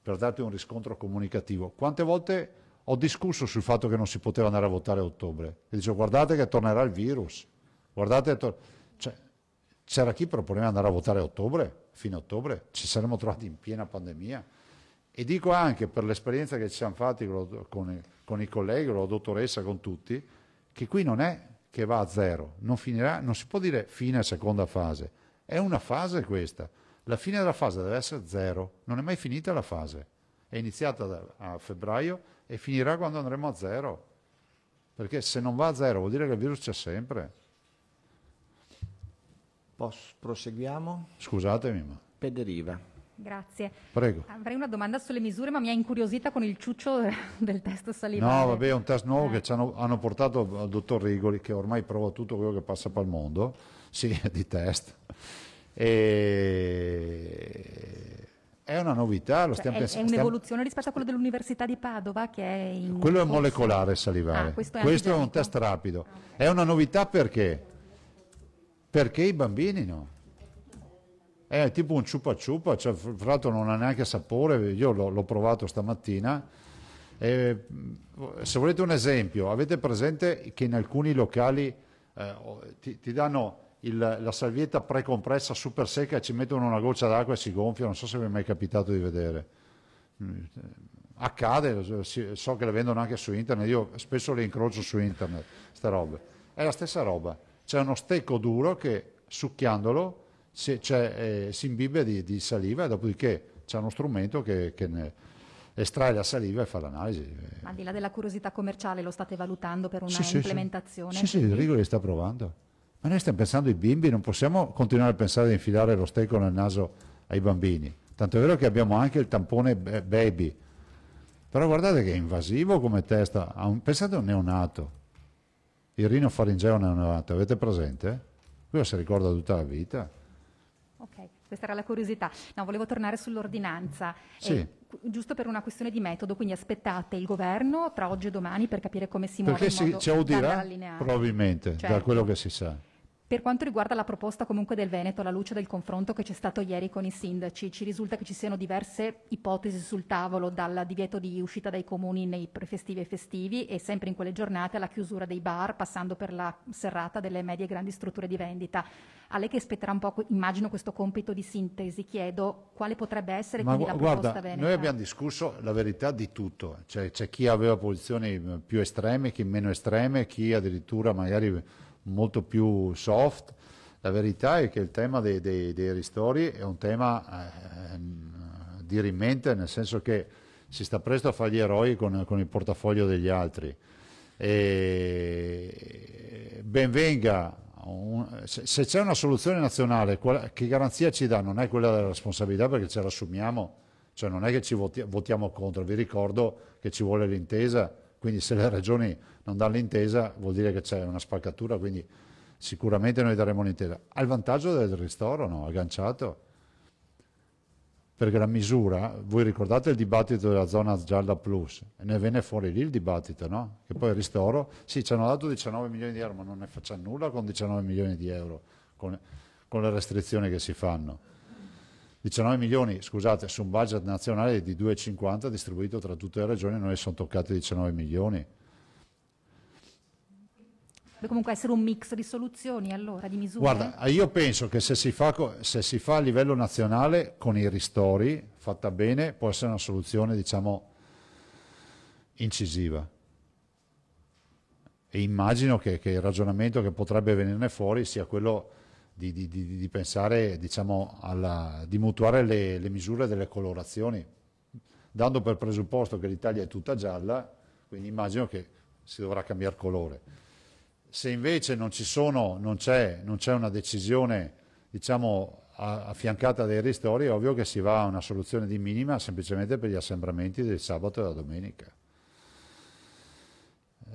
per darti un riscontro comunicativo, quante volte ho discusso sul fatto che non si poteva andare a votare a ottobre? E dicevo guardate che tornerà il virus, guardate tor- cioè, c'era chi proponeva andare a votare a ottobre, fino a ottobre, ci saremmo trovati in piena pandemia. E dico anche per l'esperienza che ci siamo fatti con, con i colleghi, con la dottoressa, con tutti, che qui non è che va a zero, non finirà, non si può dire fine seconda fase, è una fase questa, la fine della fase deve essere zero, non è mai finita la fase, è iniziata a febbraio e finirà quando andremo a zero, perché se non va a zero vuol dire che il virus c'è sempre. Pos- proseguiamo? Scusatemi ma... Pederiva. Grazie. Prego. Avrei una domanda sulle misure, ma mi ha incuriosita con il ciuccio <laughs> del test salivare. No, vabbè, è un test nuovo eh. che hanno, hanno, portato al dottor Rigoli, che ormai prova tutto quello che passa per il mondo, sì, <laughs> di test. E... È una novità, lo cioè, stiamo pensando. È un'evoluzione stiamo... rispetto a quello dell'Università di Padova che è in... Quello è molecolare salivare, ah, questo, è, questo è, un test rapido. Ah, okay. È una novità perché? Perché i bambini no è eh, tipo un ciupa ciupa, cioè, fra l'altro non ha neanche sapore, io l'ho, l'ho provato stamattina. E, se volete un esempio, avete presente che in alcuni locali eh, ti, ti, danno il, la salvietta precompressa super secca e ci mettono una goccia d'acqua e si gonfia, non so se vi è mai capitato di vedere. Mm, accade, so che le vendono anche su internet, io spesso le incrocio su internet, queste robe. È la stessa roba, c'è uno stecco duro che succhiandolo si, eh, si imbibe di, di, saliva, dopodiché c'è uno strumento che, che ne estrae la saliva e fa l'analisi. Ma al di là della curiosità commerciale lo state valutando per una sì, implementazione? Sì, sì, sì Rigo li sta provando. Ma noi stiamo pensando ai bimbi, non possiamo continuare a pensare di infilare lo stecco nel naso ai bambini. Tanto è vero che abbiamo anche il tampone baby. Però guardate che è invasivo come testa. Pensate a un neonato. Il rino faringeo neonato, avete presente? Quello si ricorda tutta la vita. Ok, questa era la curiosità. No, volevo tornare sull'ordinanza, eh, sì. eh, giusto per una questione di metodo, quindi aspettate il governo tra oggi e domani per capire come si muove Perché in modo si, ci audirà probabilmente, certo. da quello che si sa. Per quanto riguarda la proposta comunque del Veneto, alla luce del confronto che c'è stato ieri con i sindaci, ci risulta che ci siano diverse ipotesi sul tavolo, dal divieto di uscita dai comuni nei prefestivi e festivi e sempre in quelle giornate alla chiusura dei bar, passando per la serrata delle medie e grandi strutture di vendita. A lei che spetterà un po', immagino, questo compito di sintesi, chiedo quale potrebbe essere Ma quindi gu- la proposta guarda, veneta. Noi abbiamo discusso la verità di tutto, cioè, c'è chi aveva posizioni più estreme, chi meno estreme, chi addirittura magari molto più soft. La verità è che il tema dei, dei, dei ristori è un tema eh, dirimente, nel senso che si sta presto a fare gli eroi con, con il portafoglio degli altri. E benvenga, un, se, se, c'è una soluzione nazionale, qual, che garanzia ci dà? Non è quella della responsabilità perché ce l'assumiamo, cioè non è che ci voti, votiamo contro, vi ricordo che ci vuole l'intesa quindi se le ragioni non danno l'intesa vuol dire che c'è una spaccatura, quindi sicuramente noi daremo l'intesa. Ha il vantaggio del ristoro, no? Agganciato. Perché la misura, voi ricordate il dibattito della zona gialla plus, e ne venne fuori lì il dibattito, no? Che poi il ristoro, sì, ci hanno dato 19 milioni di euro, ma non ne facciamo nulla con 19 milioni di euro, con, con le restrizioni che si fanno. 19 milioni, scusate, su un budget nazionale di 2,50 distribuito tra tutte le regioni, noi sono toccati 19 milioni. Deve comunque essere un mix di soluzioni allora, di misure? Guarda, io penso che se si, fa, se si fa a livello nazionale con i ristori, fatta bene, può essere una soluzione, diciamo, incisiva. E immagino che, che il ragionamento che potrebbe venirne fuori sia quello di, di, di, di pensare, diciamo, alla, di mutuare le, le misure delle colorazioni, dando per presupposto che l'Italia è tutta gialla, quindi immagino che si dovrà cambiare colore. Se invece non, sono, non, c'è, non c'è, una decisione diciamo, a, affiancata dai ristori, è ovvio che si va a una soluzione di minima semplicemente per gli assembramenti del sabato e della domenica.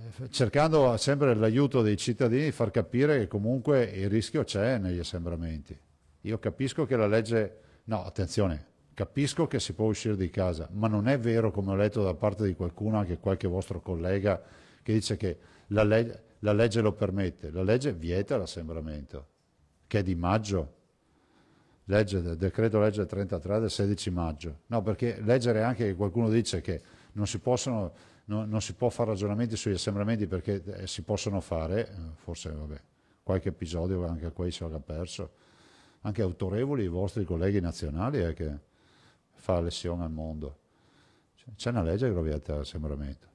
Eh, cercando sempre l'aiuto dei cittadini di far capire che comunque il rischio c'è negli assembramenti. Io capisco che la legge, no attenzione, capisco che si può uscire di casa, ma non è vero come ho letto da parte di qualcuno, anche qualche vostro collega, che dice che la, leg la legge lo permette, la legge vieta l'assembramento, che è di maggio, legge, decreto legge 33 del 16 maggio. No, perché leggere anche che qualcuno dice che non si possono no, non si può fare ragionamenti sugli assembramenti perché eh, si possono fare, eh, forse vabbè, qualche episodio anche a qui si l'ha perso, anche autorevoli i vostri colleghi nazionali eh, che fa lesione al mondo. C'è una legge che lo vieta l'assembramento.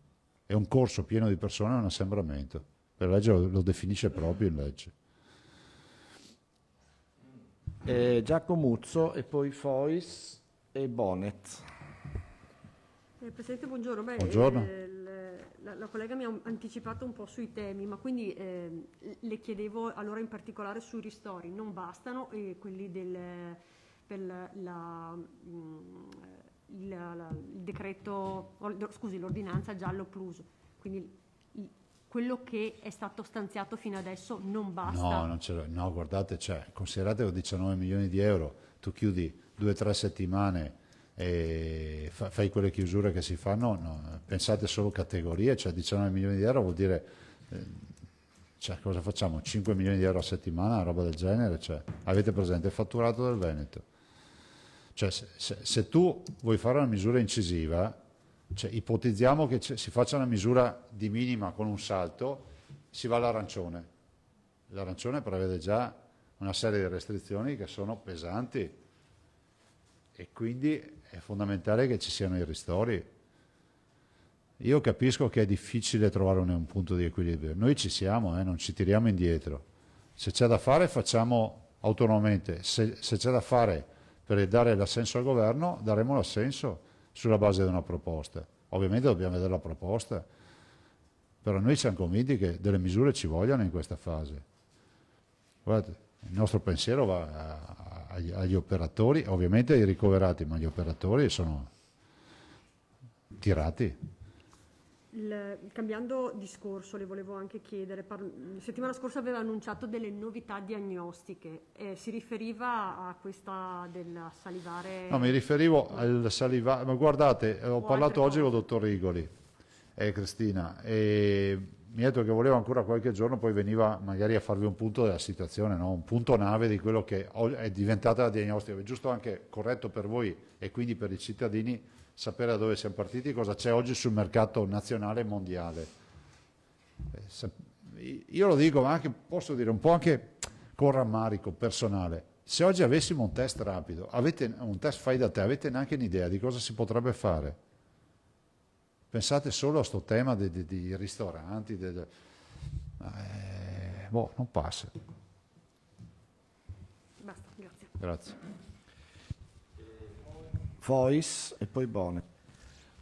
È un corso pieno di persone, è un assembramento. La legge lo, lo definisce proprio in legge. Eh, Giacomo Muzzo e poi Fois e Bonet. Eh, Presidente, buongiorno. Beh, buongiorno. Eh, la, la, collega mi ha anticipato un po' sui temi, ma quindi eh, le chiedevo allora in particolare sui ristori, non bastano eh, quelli del, per la, la, mm, il decreto, scusi, l'ordinanza giallo plus, quindi quello che è stato stanziato fino adesso non basta. No, non no guardate, cioè, considerate 19 milioni di euro, tu chiudi due o tre settimane e fa, fai quelle chiusure che si fanno, no, pensate solo categorie, cioè 19 milioni di euro vuol dire, eh, cioè cosa facciamo? 5 milioni di euro a settimana, roba del genere, cioè, avete presente il fatturato del Veneto. Cioè, se, se, se tu vuoi fare una misura incisiva, cioè, ipotizziamo che si faccia una misura di minima con un salto, si va all'arancione. L'arancione prevede già una serie di restrizioni che sono pesanti e quindi è fondamentale che ci siano i ristori. Io capisco che è difficile trovare un punto di equilibrio, noi ci siamo, eh, non ci tiriamo indietro. Se c'è da fare facciamo autonomamente, se, se c'è da fare per dare l'assenso al governo daremo l'assenso sulla base di una proposta. Ovviamente dobbiamo vedere la proposta, però noi siamo convinti che delle misure ci vogliano in questa fase. Guardate, il nostro pensiero va a, a agli, agli operatori, ovviamente ai ricoverati, ma gli operatori sono tirati. Il, cambiando discorso, le volevo anche chiedere, par- settimana scorsa aveva annunciato delle novità diagnostiche, eh, si riferiva a questa del salivare? No, mi riferivo al salivare, ma guardate, ho parlato oggi con il dottor Rigoli e eh, Cristina, e mi ha detto che voleva ancora qualche giorno, poi veniva magari a farvi un punto della situazione, no? un punto nave di quello che è diventata la diagnostica, è giusto anche corretto per voi e quindi per i cittadini sapere da dove siamo partiti, cosa c'è oggi sul mercato nazionale e mondiale. Eh, io lo dico, ma anche, posso dire un po' anche con rammarico personale, se oggi avessimo un test rapido, avete, un test fai da te, avete neanche un'idea di cosa si potrebbe fare Pensate solo a questo tema dei, ristoranti, de, de... Eh, boh, non passa. Basta, grazie. Grazie. Voice e poi Bonnet.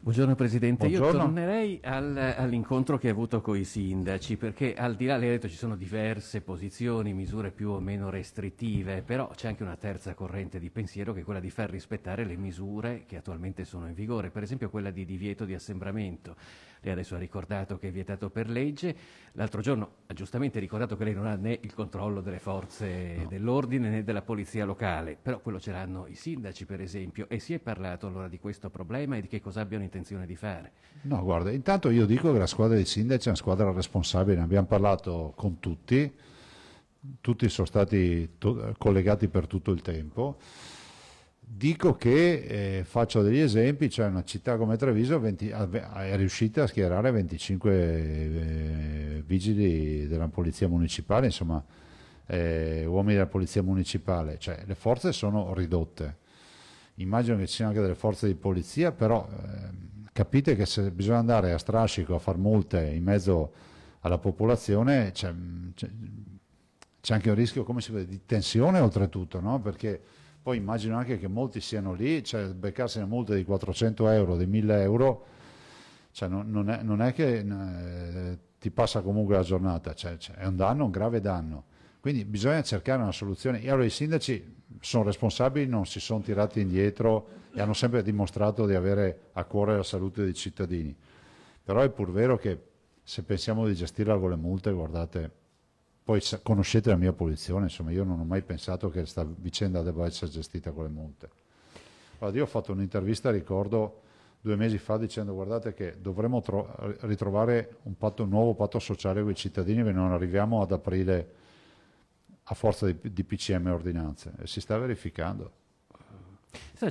Buongiorno Presidente, Buongiorno. io tornerei al, all'incontro che ha avuto con i sindaci perché al di là, lei ha detto, ci sono diverse posizioni, misure più o meno restrittive, però c'è anche una terza corrente di pensiero che è quella di far rispettare le misure che attualmente sono in vigore, per esempio quella di divieto di assembramento. Lei adesso ha ricordato che è vietato per legge. L'altro giorno ha giustamente ricordato che lei non ha né il controllo delle forze no. dell'ordine né della polizia locale, però quello ce l'hanno i sindaci, per esempio, e si è parlato allora di questo problema e di che cosa abbiano intenzione di fare. No, guarda, intanto io dico che la squadra dei sindaci è una squadra responsabile, ne abbiamo parlato con tutti, tutti sono stati collegati per tutto il tempo dico che eh, faccio degli esempi, cioè una città come Treviso 20, è riuscita a schierare 25 eh, vigili della polizia municipale, insomma eh, uomini della polizia municipale, cioè le forze sono ridotte, immagino che ci siano anche delle forze di polizia, però ehm, capite che se bisogna andare a strascico a far multe in mezzo alla popolazione c'è, c'è, c'è anche un rischio come si vede, di tensione oltretutto, no? perché poi immagino anche che molti siano lì, cioè beccarsi una multa di 400 euro, di 1000 euro, cioè non, non, è, non, è, che eh, ti passa comunque la giornata, cioè, cioè, è un danno, un grave danno. Quindi bisogna cercare una soluzione. E allora i sindaci sono responsabili, non si sono tirati indietro e hanno sempre dimostrato di avere a cuore la salute dei cittadini. Però è pur vero che se pensiamo di gestirla con le multe, guardate, poi conoscete la mia posizione, insomma, io non ho mai pensato che questa vicenda debba essere gestita con le multe. Allora, io ho fatto un'intervista, ricordo, due mesi fa dicendo guardate che dovremmo ritrovare un, patto, un, nuovo patto sociale con i cittadini e non arriviamo ad aprile a forza di, di PCM ordinanze. E si sta verificando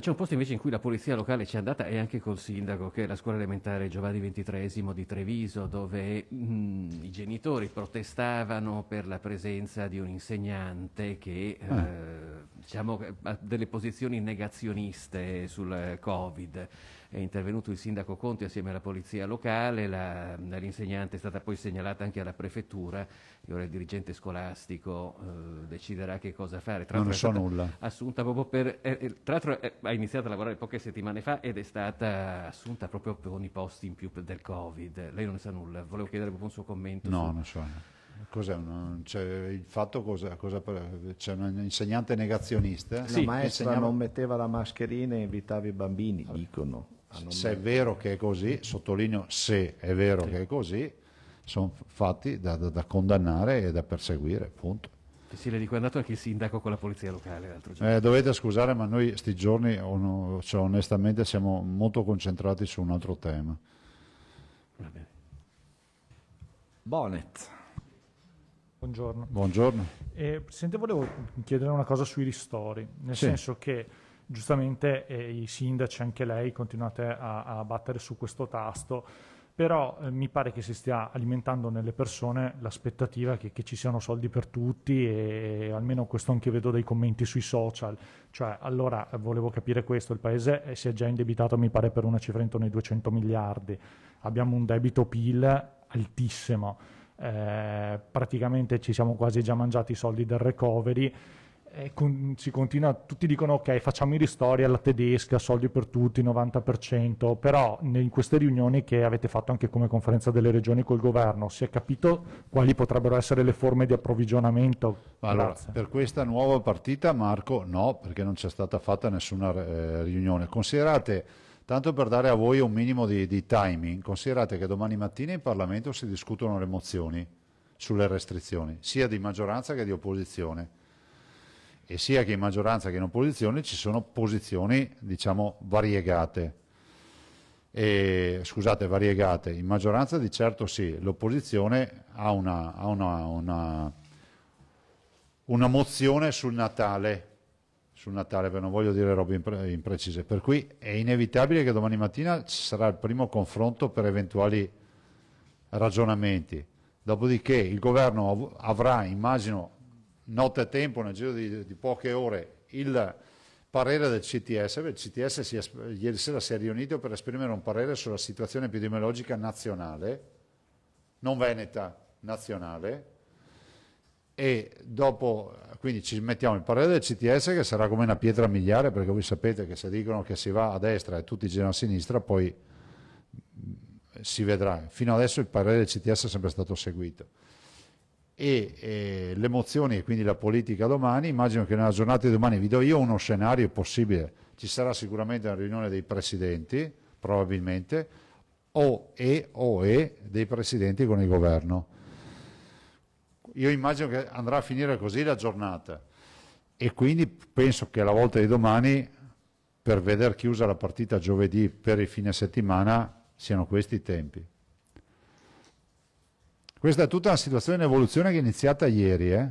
c'è un posto invece in cui la polizia locale ci è andata e anche col sindaco, che è la scuola elementare Giovanni XXIII di Treviso, dove mh, mm, i genitori protestavano per la presenza di un insegnante che eh. Eh, diciamo, ha delle posizioni negazioniste sul Covid è intervenuto il sindaco Conti assieme alla polizia locale, la, l'insegnante è stata poi segnalata anche alla prefettura e ora il dirigente scolastico eh, deciderà che cosa fare. Tra non so nulla. Assunta proprio per, eh, eh, tra l'altro eh, ha iniziato a lavorare poche settimane fa ed è stata assunta proprio con i posti in più del Covid. Lei non ne sa nulla, volevo chiedere proprio un suo commento. No, su... non so. Cos'è un, il fatto cosa, cosa, c'è un insegnante negazionista? Sì, la maestra non metteva la mascherina e invitava i bambini, dicono. Ah, se è vero che è così, sottolineo se è vero sì. che è così, sono fatti da, da, da, condannare e da perseguire, punto. Sì, l'ha ricordato anche il sindaco con la polizia locale l'altro giorno. Eh, dovete scusare, ma noi sti giorni, on- cioè, onestamente, siamo molto concentrati su un altro tema. Va bene. Bonnet. Buongiorno. Buongiorno. Eh, Presidente, volevo chiedere una cosa sui ristori, nel sì. senso che giustamente eh, i sindaci, anche lei, continuate a, a battere su questo tasto, però eh, mi pare che si stia alimentando nelle persone l'aspettativa che, che, ci siano soldi per tutti e, e almeno questo anche vedo dai commenti sui social, cioè allora volevo capire questo, il paese eh, si è già indebitato mi pare per una cifra intorno ai 200 miliardi, abbiamo un debito PIL altissimo, eh, praticamente ci siamo quasi già mangiati i soldi del recovery con, si continua, tutti dicono ok facciamo i ristori alla tedesca, soldi per tutti, 90%, però in queste riunioni che avete fatto anche come conferenza delle regioni col governo si è capito quali potrebbero essere le forme di approvvigionamento? Allora, per questa nuova partita Marco no, perché non c'è stata fatta nessuna eh, riunione. Considerate, tanto per dare a voi un minimo di, di timing, considerate che domani mattina in Parlamento si discutono le mozioni sulle restrizioni, sia di maggioranza che di opposizione e sia che in maggioranza che in opposizione ci sono posizioni diciamo variegate. E, scusate, variegate, in maggioranza di certo sì, l'opposizione ha, una, ha una, una, una, mozione sul Natale, sul Natale, per non voglio dire robe impre imprecise, per cui è inevitabile che domani mattina ci sarà il primo confronto per eventuali ragionamenti. Dopodiché il governo av avrà, immagino, notte e tempo, nel giro di, di poche ore, il parere del CTS, il CTS si, ieri sera si è riunito per esprimere un parere sulla situazione epidemiologica nazionale, non veneta, nazionale, e dopo, quindi ci mettiamo il parere del CTS che sarà come una pietra miliare, perché voi sapete che se dicono che si va a destra e tutti girano a sinistra, poi mm, si vedrà. Fino adesso il parere del CTS è sempre stato seguito e eh, le emozioni e quindi la politica domani, immagino che nella giornata di domani vi do io uno scenario possibile, ci sarà sicuramente una riunione dei presidenti, probabilmente, o e, o e dei presidenti con il governo. Io immagino che andrà a finire così la giornata e quindi penso che la volta di domani, per veder chiusa la partita giovedì per il fine settimana, siano questi i tempi. Questa è tutta una situazione in evoluzione che è iniziata ieri. Eh?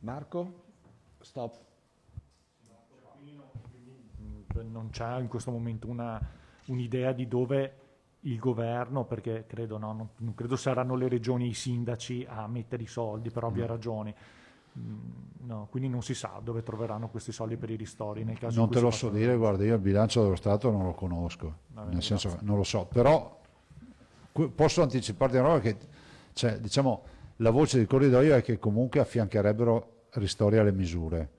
Marco, stop. Cioè, non c'è in questo momento un'idea di dove il governo, perché credo, no, non, non, credo saranno le regioni e i sindaci a mettere i soldi per ovvie mm. ragioni. Mm, no, quindi non si sa dove troveranno questi soldi per i ristori. non te lo so dire, guarda, io il bilancio dello Stato non lo conosco, Vabbè, nel grazie. senso che non lo so, però posso anticiparti una roba che, cioè, diciamo, la voce del corridoio è che comunque affiancherebbero ristori alle misure.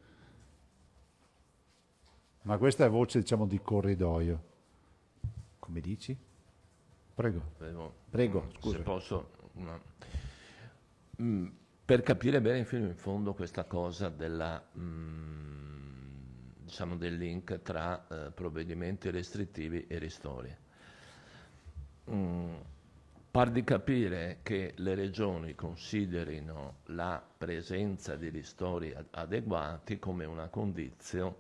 Ma questa è voce, diciamo, di corridoio. Come dici? Prego. Prego, Prego scusa. Se posso... Una... Mm, per capire bene fino in fondo questa cosa della, mm, diciamo del link tra eh, provvedimenti restrittivi e ristori. Mm. Par di capire che le regioni considerino la presenza di ristori adeguati come una condizione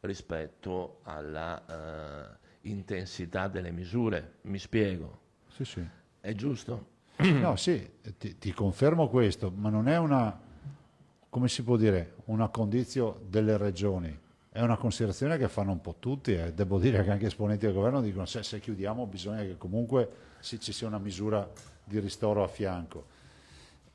rispetto alla eh, intensità delle misure. Mi spiego. Sì, sì. È giusto? <clears throat> No, sì, ti, ti, confermo questo, ma non è una, come si può dire, una condizione delle regioni è una considerazione che fanno un po' tutti e eh. devo dire che anche esponenti del governo dicono se, se chiudiamo bisogna che comunque si, ci sia una misura di ristoro a fianco.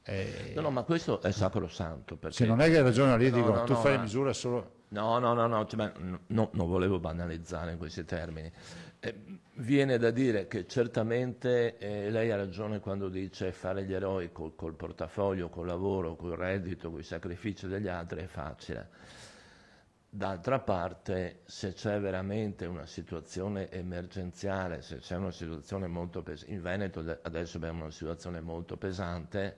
Eh, no, no, ma questo è sacrosanto. Perché... Che non è che ragiona lì, no, dicono no, tu no, fai ma... misure solo... No, no, no, no, cioè, no, non volevo banalizzare in questi termini. Eh, viene da dire che certamente eh, lei ha ragione quando dice fare gli eroi col, col portafoglio, col lavoro, col reddito, con i sacrifici degli altri è facile D'altra parte, se c'è veramente una situazione emergenziale, se c'è una situazione molto pesante, in Veneto adesso abbiamo una situazione molto pesante,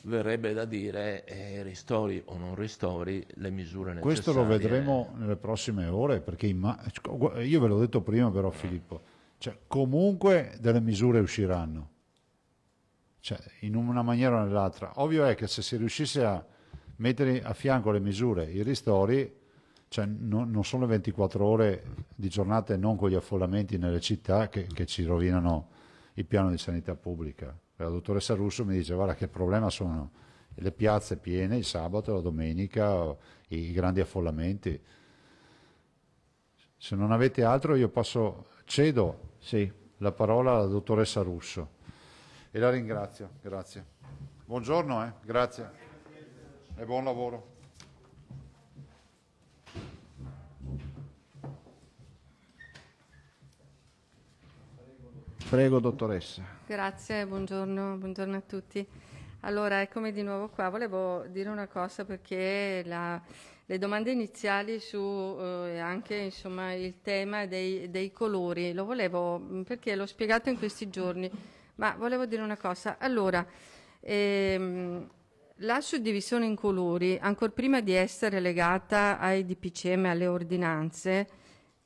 verrebbe da dire eh, ristori o non ristori le misure necessarie. Questo lo vedremo nelle prossime ore, perché io ve l'ho detto prima però eh. Filippo, cioè, comunque delle misure usciranno, cioè, in una maniera o nell'altra. Ovvio è che se si riuscisse a mettere a fianco le misure, i ristori, cioè, no, non sono le 24 ore di giornate non con gli affollamenti nelle città che, che ci rovinano il piano di sanità pubblica. La dottoressa Russo mi dice guarda che problema sono le piazze piene il sabato, la domenica, i grandi affollamenti. Se non avete altro io passo, cedo sì. la parola alla dottoressa Russo e la ringrazio, grazie. Buongiorno, eh? grazie e buon lavoro. Prego, dottoressa. Grazie, buongiorno, buongiorno a tutti. Allora, eccomi di nuovo qua. Volevo dire una cosa perché la, le domande iniziali su eh, anche insomma, il tema dei, dei, colori, lo volevo mm, perché l'ho spiegato in questi giorni, ma volevo dire una cosa. Allora, ehm, la suddivisione in colori, ancora prima di essere legata ai DPCM, alle ordinanze,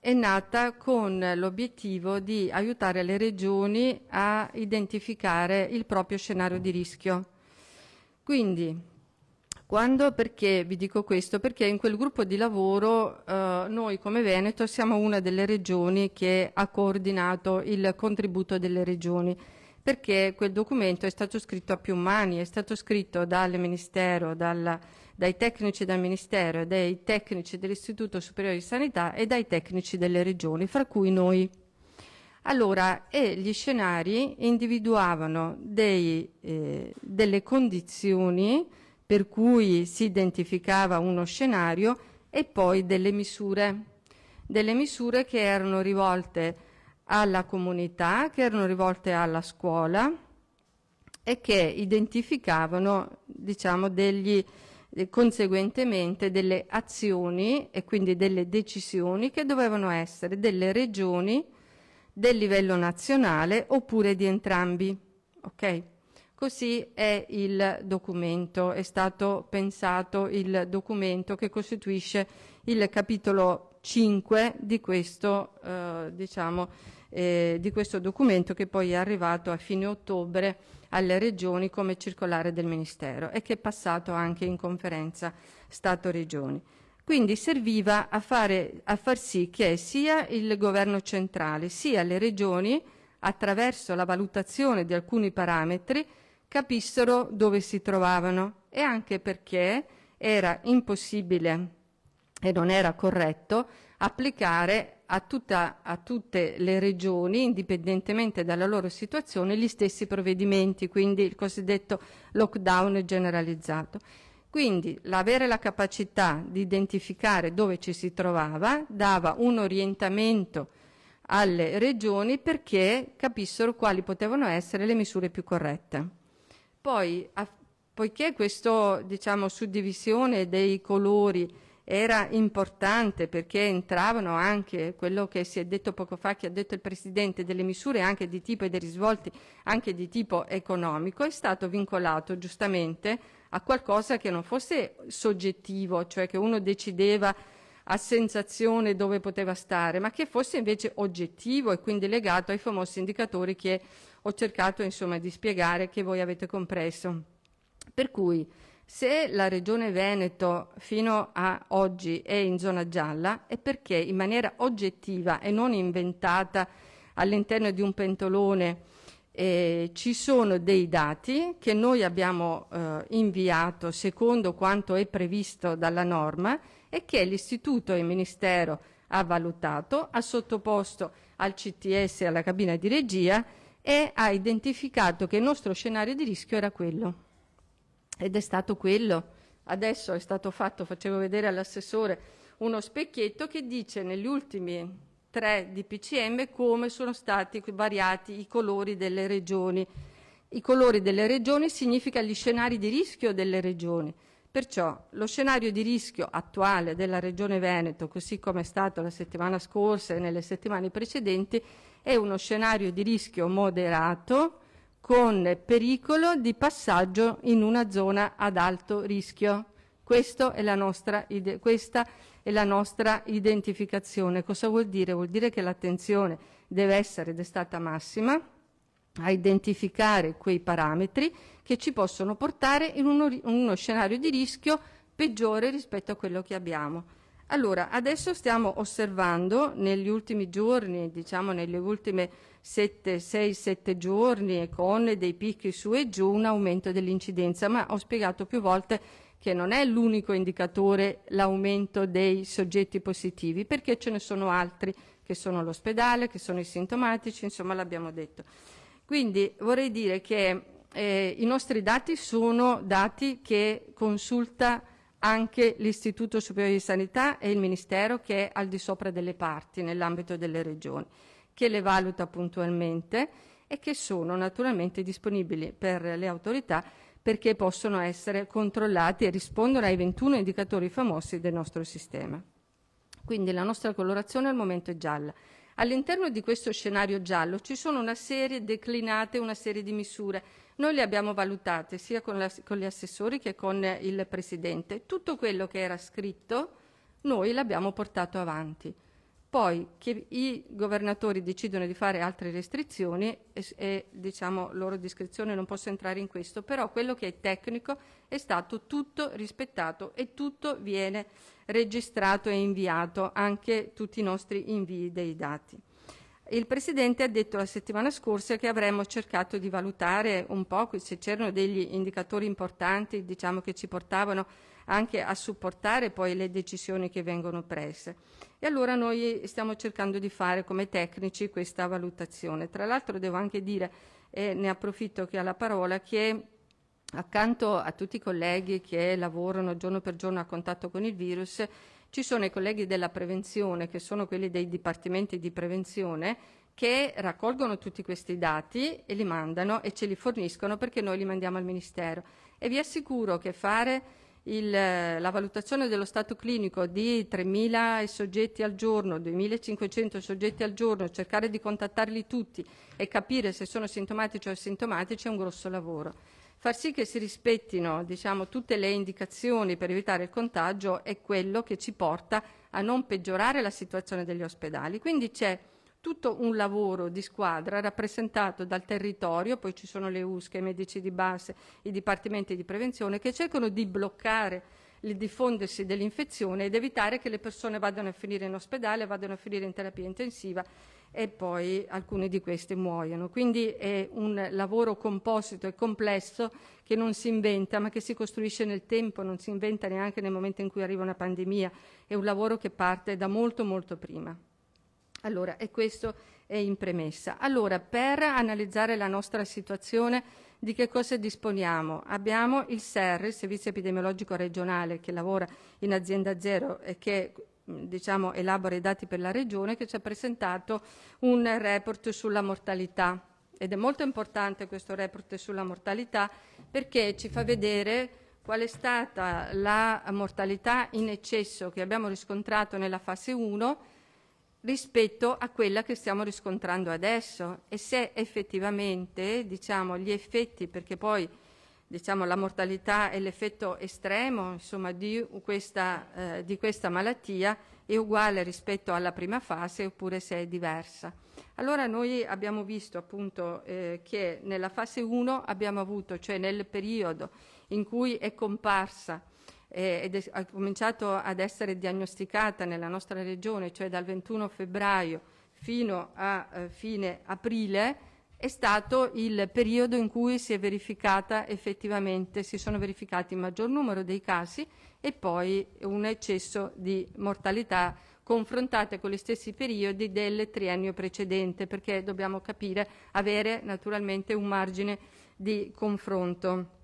è nata con l'obiettivo di aiutare le regioni a identificare il proprio scenario di rischio. Quindi, quando, perché vi dico questo? Perché in quel gruppo di lavoro eh, noi come Veneto siamo una delle regioni che ha coordinato il contributo delle regioni perché quel documento è stato scritto a più mani, è stato scritto dal Ministero, dalla dai tecnici del Ministero, dai tecnici dell'Istituto Superiore di Sanità e dai tecnici delle regioni, fra cui noi. Allora, e gli scenari individuavano dei, eh, delle condizioni per cui si identificava uno scenario e poi delle misure, delle misure che erano rivolte alla comunità, che erano rivolte alla scuola e che identificavano diciamo, degli eh, conseguentemente delle azioni e quindi delle decisioni che dovevano essere delle regioni del livello nazionale oppure di entrambi. Okay? Così è il documento, è stato pensato il documento che costituisce il capitolo 5 di questo, eh, diciamo, eh, di questo documento che poi è arrivato a fine ottobre alle regioni come circolare del Ministero e che è passato anche in conferenza Stato-Regioni. Quindi serviva a, fare, a, far sì che sia il governo centrale sia le regioni, attraverso la valutazione di alcuni parametri, capissero dove si trovavano e anche perché era impossibile e non era corretto applicare a, tutta, a, tutte le regioni, indipendentemente dalla loro situazione, gli stessi provvedimenti, quindi il cosiddetto lockdown generalizzato. Quindi l'avere la capacità di identificare dove ci si trovava dava un orientamento alle regioni perché capissero quali potevano essere le misure più corrette. Poi, a, poiché questa diciamo, suddivisione dei colori era importante perché entravano anche quello che si è detto poco fa, che ha detto il Presidente, delle misure anche di tipo e dei risvolti anche di tipo economico, è stato vincolato giustamente a qualcosa che non fosse soggettivo, cioè che uno decideva a sensazione dove poteva stare, ma che fosse invece oggettivo e quindi legato ai famosi indicatori che ho cercato insomma, di spiegare che voi avete compreso. Per cui se la regione Veneto fino a oggi è in zona gialla è perché in maniera oggettiva e non inventata all'interno di un pentolone eh, ci sono dei dati che noi abbiamo eh, inviato secondo quanto è previsto dalla norma e che l'Istituto e il Ministero ha valutato, ha sottoposto al CTS e alla cabina di regia e ha identificato che il nostro scenario di rischio era quello ed è stato quello. Adesso è stato fatto, facevo vedere all'assessore, uno specchietto che dice negli ultimi tre DPCM come sono stati variati i colori delle regioni. I colori delle regioni significa gli scenari di rischio delle regioni. Perciò lo scenario di rischio attuale della Regione Veneto, così come è stato la settimana scorsa e nelle settimane precedenti, è uno scenario di rischio moderato, con pericolo di passaggio in una zona ad alto rischio. Questa è, questa è la nostra, identificazione. Cosa vuol dire? Vuol dire che l'attenzione deve essere destata massima a identificare quei parametri che ci possono portare in uno, uno scenario di rischio peggiore rispetto a quello che abbiamo. Allora, adesso stiamo osservando negli ultimi giorni, diciamo nelle ultime 6-7 giorni e con dei picchi su e giù un aumento dell'incidenza, ma ho spiegato più volte che non è l'unico indicatore l'aumento dei soggetti positivi, perché ce ne sono altri che sono l'ospedale, che sono i sintomatici, insomma l'abbiamo detto. Quindi vorrei dire che eh, i nostri dati sono dati che consulta anche l'Istituto Superiore di Sanità e il Ministero che è al di sopra delle parti nell'ambito delle regioni che le valuta puntualmente e che sono naturalmente disponibili per le autorità perché possono essere controllati e rispondono ai 21 indicatori famosi del nostro sistema. Quindi la nostra colorazione al momento è gialla. All'interno di questo scenario giallo ci sono una serie declinate, una serie di misure. Noi le abbiamo valutate sia con, la, con gli assessori che con il Presidente. Tutto quello che era scritto noi l'abbiamo portato avanti poi che i governatori decidono di fare altre restrizioni e, e diciamo loro discrezione non posso entrare in questo, però quello che è tecnico è stato tutto rispettato e tutto viene registrato e inviato, anche tutti i nostri invii dei dati. Il Presidente ha detto la settimana scorsa che avremmo cercato di valutare un po' se c'erano degli indicatori importanti diciamo, che ci portavano anche a supportare poi le decisioni che vengono prese. E allora noi stiamo cercando di fare come tecnici questa valutazione. Tra l'altro devo anche dire, e ne approfitto che ha la parola, che accanto a tutti i colleghi che lavorano giorno per giorno a contatto con il virus, ci sono i colleghi della prevenzione, che sono quelli dei dipartimenti di prevenzione, che raccolgono tutti questi dati e li mandano e ce li forniscono perché noi li mandiamo al Ministero. E vi assicuro che fare il, la valutazione dello stato clinico di 3.000 soggetti al giorno, 2.500 soggetti al giorno, cercare di contattarli tutti e capire se sono sintomatici o asintomatici è un grosso lavoro. Far sì che si rispettino diciamo, tutte le indicazioni per evitare il contagio è quello che ci porta a non peggiorare la situazione degli ospedali. Quindi c'è tutto un lavoro di squadra rappresentato dal territorio, poi ci sono le USCA, i medici di base, i dipartimenti di prevenzione che cercano di bloccare il diffondersi dell'infezione ed evitare che le persone vadano a finire in ospedale, vadano a finire in terapia intensiva e poi alcune di queste muoiono. Quindi è un lavoro composito e complesso che non si inventa ma che si costruisce nel tempo, non si inventa neanche nel momento in cui arriva una pandemia, è un lavoro che parte da molto molto prima. Allora, e questo è in premessa. Allora, per analizzare la nostra situazione, di che cosa disponiamo? Abbiamo il SER, il Servizio Epidemiologico Regionale, che lavora in azienda zero e che diciamo, elabora i dati per la Regione, che ci ha presentato un report sulla mortalità. Ed è molto importante questo report sulla mortalità perché ci fa vedere qual è stata la mortalità in eccesso che abbiamo riscontrato nella fase 1 rispetto a quella che stiamo riscontrando adesso e se effettivamente diciamo, gli effetti, perché poi diciamo, la mortalità è l'effetto estremo insomma, di, questa, eh, di, questa, malattia è uguale rispetto alla prima fase oppure se è diversa. Allora noi abbiamo visto appunto eh, che nella fase 1 abbiamo avuto, cioè nel periodo in cui è comparsa eh, ed è, ha cominciato ad essere diagnosticata nella nostra regione, cioè dal 21 febbraio fino a eh, fine aprile, è stato il periodo in cui si è verificata effettivamente, si sono verificati il maggior numero dei casi e poi un eccesso di mortalità confrontate con gli stessi periodi del triennio precedente, perché dobbiamo capire, avere naturalmente un margine di confronto.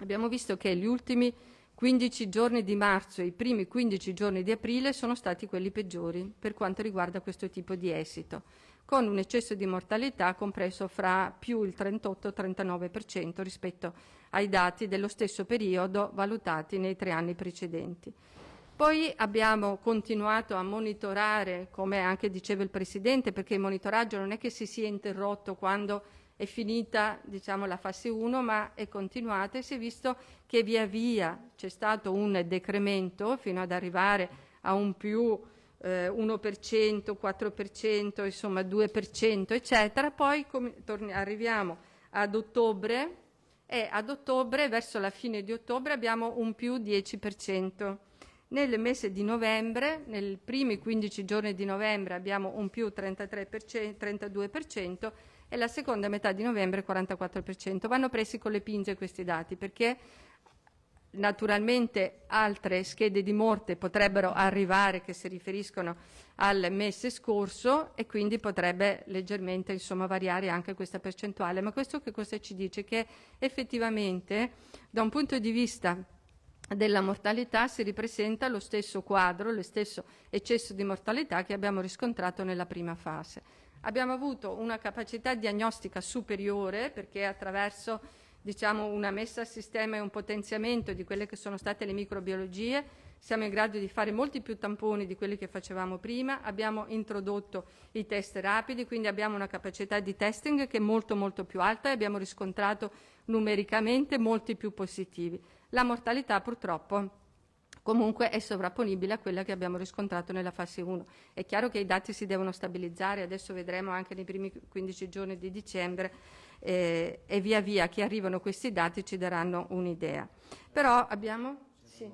Abbiamo visto che gli ultimi 15 giorni di marzo e i primi 15 giorni di aprile sono stati quelli peggiori per quanto riguarda questo tipo di esito, con un eccesso di mortalità compreso fra più il 38-39% rispetto ai dati dello stesso periodo valutati nei tre anni precedenti. Poi abbiamo continuato a monitorare, come anche diceva il Presidente, perché il monitoraggio non è che si sia interrotto quando è finita diciamo, la fase 1 ma è continuata e si è visto che via via c'è stato un decremento fino ad arrivare a un più eh, 1%, 4%, insomma 2%, eccetera. Poi arriviamo ad ottobre e ad ottobre, verso la fine di ottobre, abbiamo un più 10%. Nel mese di novembre, nei primi 15 giorni di novembre, abbiamo un più 33%, 32%, e la seconda metà di novembre 44%. Vanno presi con le pinze questi dati perché naturalmente altre schede di morte potrebbero arrivare che si riferiscono al mese scorso e quindi potrebbe leggermente insomma, variare anche questa percentuale. Ma questo che cosa ci dice? Che effettivamente da un punto di vista della mortalità si ripresenta lo stesso quadro, lo stesso eccesso di mortalità che abbiamo riscontrato nella prima fase. Abbiamo avuto una capacità diagnostica superiore perché attraverso diciamo, una messa a sistema e un potenziamento di quelle che sono state le microbiologie siamo in grado di fare molti più tamponi di quelli che facevamo prima, abbiamo introdotto i test rapidi, quindi abbiamo una capacità di testing che è molto molto più alta e abbiamo riscontrato numericamente molti più positivi. La mortalità purtroppo comunque è sovrapponibile a quella che abbiamo riscontrato nella fase 1. È chiaro che i dati si devono stabilizzare, adesso vedremo anche nei primi 15 giorni di dicembre eh, e via via che arrivano questi dati ci daranno un'idea. Però abbiamo... Sì.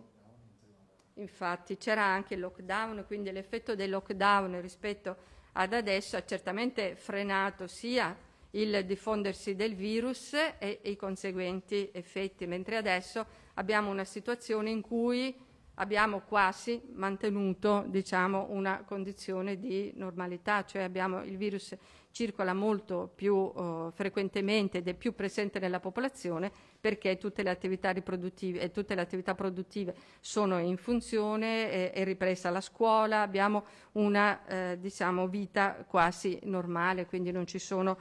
Infatti c'era anche il lockdown, quindi l'effetto del lockdown rispetto ad adesso ha certamente frenato sia il diffondersi del virus e i conseguenti effetti, mentre adesso abbiamo una situazione in cui abbiamo quasi mantenuto diciamo, una condizione di normalità, cioè abbiamo, il virus circola molto più eh, frequentemente ed è più presente nella popolazione perché tutte le attività riproduttive e tutte le attività produttive sono in funzione, eh, è ripresa la scuola, abbiamo una eh, diciamo, vita quasi normale, quindi non ci sono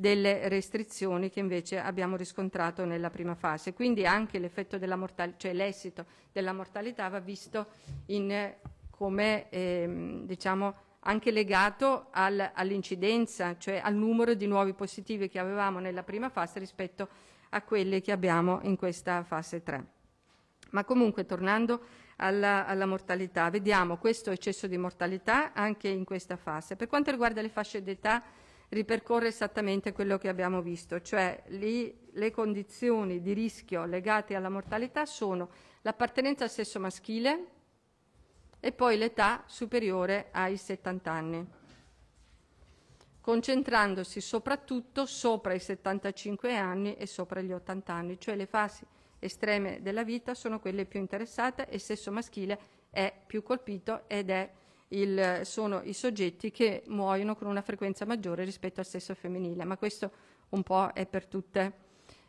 delle restrizioni che invece abbiamo riscontrato nella prima fase. Quindi anche l'effetto della mortalità, cioè l'esito della mortalità va visto in, come ehm, diciamo, anche legato al, all'incidenza, cioè al numero di nuovi positivi che avevamo nella prima fase rispetto a quelli che abbiamo in questa fase 3. Ma comunque tornando alla, alla, mortalità, vediamo questo eccesso di mortalità anche in questa fase. Per quanto riguarda le fasce d'età, ripercorre esattamente quello che abbiamo visto, cioè lì le condizioni di rischio legate alla mortalità sono l'appartenenza al sesso maschile e poi l'età superiore ai 70 anni, concentrandosi soprattutto sopra i 75 anni e sopra gli 80 anni, cioè le fasi estreme della vita sono quelle più interessate e il sesso maschile è più colpito ed è il, sono i soggetti che muoiono con una frequenza maggiore rispetto al sesso femminile, ma questo un po' è per tutte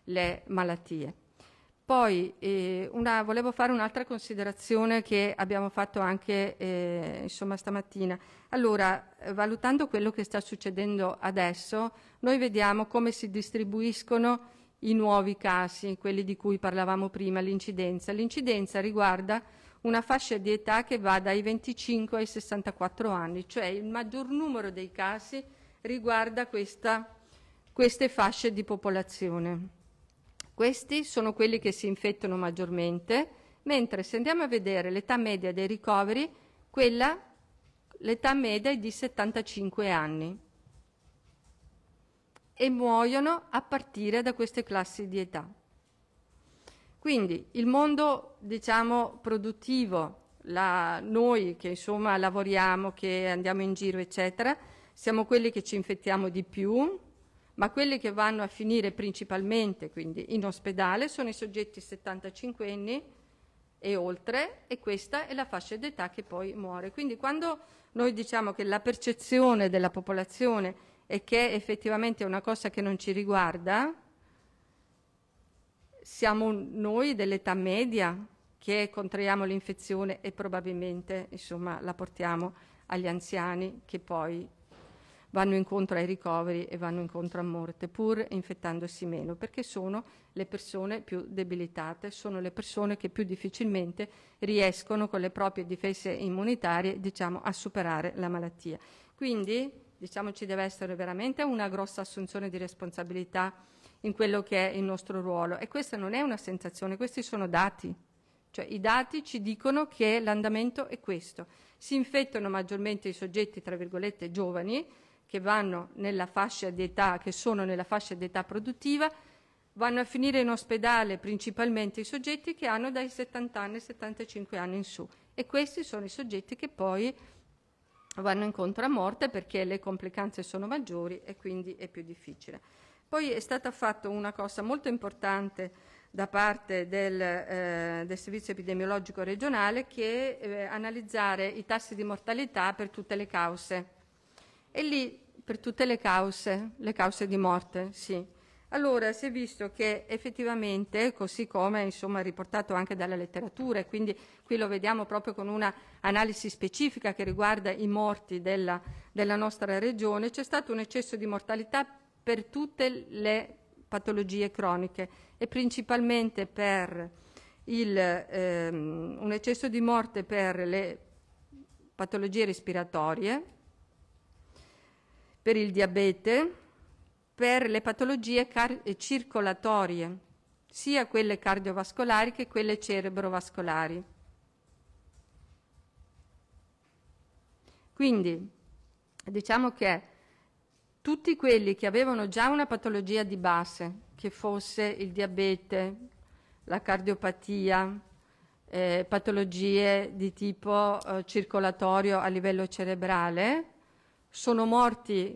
le malattie. Poi eh, una, volevo fare un'altra considerazione che abbiamo fatto anche eh, insomma, stamattina. Allora, eh, valutando quello che sta succedendo adesso, noi vediamo come si distribuiscono i nuovi casi, quelli di cui parlavamo prima, l'incidenza. L'incidenza riguarda una fascia di età che va dai 25 ai 64 anni, cioè il maggior numero dei casi riguarda questa, queste fasce di popolazione. Questi sono quelli che si infettano maggiormente, mentre se andiamo a vedere l'età media dei ricoveri, l'età media è di 75 anni e muoiono a partire da queste classi di età. Quindi il mondo diciamo, produttivo, la, noi che insomma, lavoriamo, che andiamo in giro eccetera, siamo quelli che ci infettiamo di più, ma quelli che vanno a finire principalmente quindi in ospedale sono i soggetti 75 anni e oltre e questa è la fascia d'età che poi muore. Quindi quando noi diciamo che la percezione della popolazione è che effettivamente è una cosa che non ci riguarda, siamo noi dell'età media che contraiamo l'infezione e probabilmente insomma, la portiamo agli anziani che poi vanno incontro ai ricoveri e vanno incontro a morte, pur infettandosi meno, perché sono le persone più debilitate, sono le persone che più difficilmente riescono con le proprie difese immunitarie diciamo, a superare la malattia. Quindi diciamo, ci deve essere veramente una grossa assunzione di responsabilità in quello che è il nostro ruolo. E questa non è una sensazione, questi sono dati. Cioè i dati ci dicono che l'andamento è questo. Si infettano maggiormente i soggetti, tra virgolette, giovani, che, età, che sono nella fascia di età produttiva, vanno a finire in ospedale principalmente i soggetti che hanno dai 70 anni ai 75 anni in su. E questi sono i soggetti che poi vanno incontro a morte perché le complicanze sono maggiori e quindi è più difficile. Poi è stata fatta una cosa molto importante da parte del, eh, del servizio epidemiologico regionale che è eh, analizzare i tassi di mortalità per tutte le cause. E lì per tutte le cause, le cause di morte, sì. Allora si è visto che effettivamente, così come insomma riportato anche dalla letteratura, e quindi qui lo vediamo proprio con un'analisi specifica che riguarda i morti della, della nostra regione, c'è stato un eccesso di mortalità per tutte le patologie croniche e principalmente per il, ehm, un eccesso di morte per le patologie respiratorie, per il diabete, per le patologie eh, circolatorie, sia quelle cardiovascolari che quelle cerebrovascolari. Quindi diciamo che tutti quelli che avevano già una patologia di base, che fosse il diabete, la cardiopatia, eh, patologie di tipo eh, circolatorio a livello cerebrale, sono morti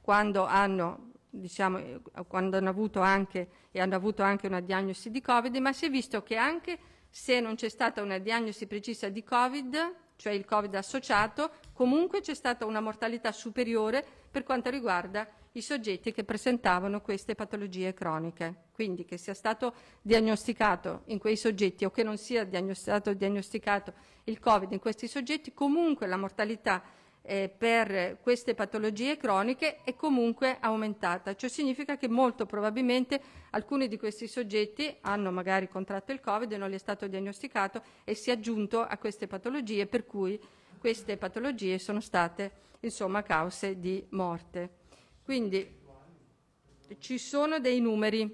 quando hanno, diciamo, quando hanno avuto anche e hanno avuto anche una diagnosi di Covid, ma si è visto che anche se non c'è stata una diagnosi precisa di Covid, cioè il Covid associato, comunque c'è stata una mortalità superiore per quanto riguarda i soggetti che presentavano queste patologie croniche. Quindi che sia stato diagnosticato in quei soggetti o che non sia stato diagnosticato il Covid in questi soggetti, comunque la mortalità eh, per queste patologie croniche è comunque aumentata. Ciò significa che molto probabilmente alcuni di questi soggetti hanno magari contratto il Covid e non gli è stato diagnosticato e si è aggiunto a queste patologie, per cui queste patologie sono state insomma cause di morte. Quindi ci sono dei numeri,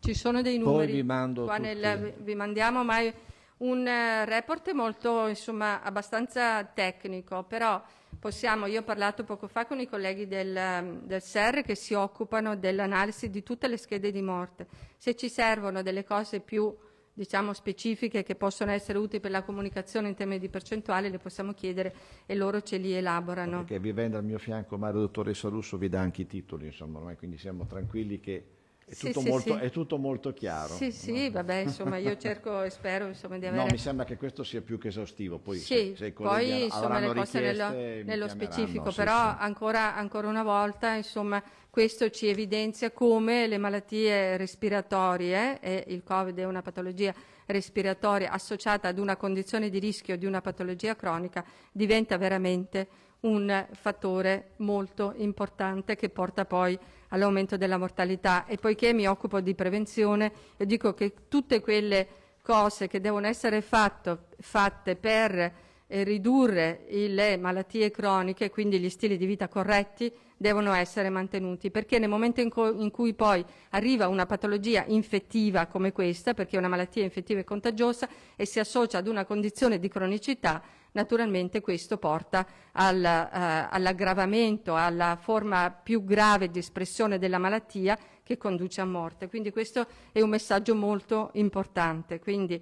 ci sono dei numeri. Poi vi mando nel, vi mandiamo mai un eh, report molto insomma abbastanza tecnico, però possiamo, io ho parlato poco fa con i colleghi del, ehm, del SER che si occupano dell'analisi di tutte le schede di morte, se ci servono delle cose più diciamo, specifiche che possono essere utili per la comunicazione in termini di percentuale le possiamo chiedere e loro ce li elaborano. Perché vivendo al mio fianco Mario Dottoressa Russo vi dà anche i titoli, insomma, quindi siamo tranquilli che è, tutto sì, molto, sì. è, tutto, molto, chiaro. Sì, sì, no? vabbè, insomma, io <laughs> cerco e spero insomma, di avere... No, mi sembra che questo sia più che esaustivo, poi sì, se, se poi, insomma, le cose nello, nello specifico, però ancora, ancora, una volta, insomma, questo ci evidenzia come le malattie respiratorie, e il Covid è una patologia respiratoria associata ad una condizione di rischio di una patologia cronica, diventa veramente un fattore molto importante che porta poi all'aumento della mortalità e poiché mi occupo di prevenzione io dico che tutte quelle cose che devono essere fatto, fatte per ridurre le malattie croniche, quindi gli stili di vita corretti, devono essere mantenuti, perché nel momento in, in, cui poi arriva una patologia infettiva come questa, perché è una malattia infettiva e contagiosa e si associa ad una condizione di cronicità, naturalmente questo porta al, eh, all'aggravamento, alla forma più grave di espressione della malattia che conduce a morte. Quindi questo è un messaggio molto importante. Quindi,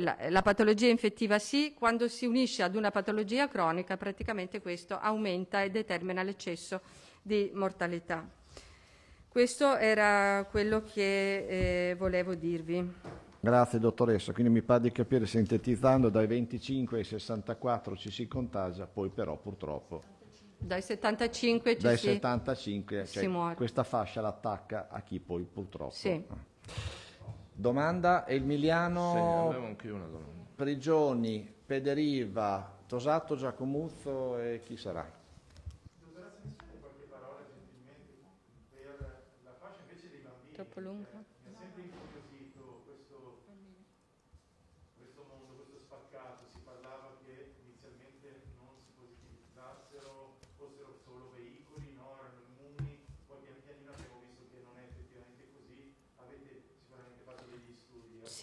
la, la patologia infettiva sì, quando si unisce ad una patologia cronica praticamente questo aumenta e determina l'eccesso di mortalità. Questo era quello che eh, volevo dirvi. Grazie dottoressa, quindi mi pare di capire sintetizzando dai 25 ai 64 ci si contagia, poi però purtroppo dai 75 ci dai si, 75, cioè, si muore. Questa fascia l'attacca a chi poi purtroppo... Sì. Ah. Domanda, Emiliano Sì, una domanda. Prigioni, Pederiva, Tosato, Giacomuzzo e chi sarà? Troppo lungo?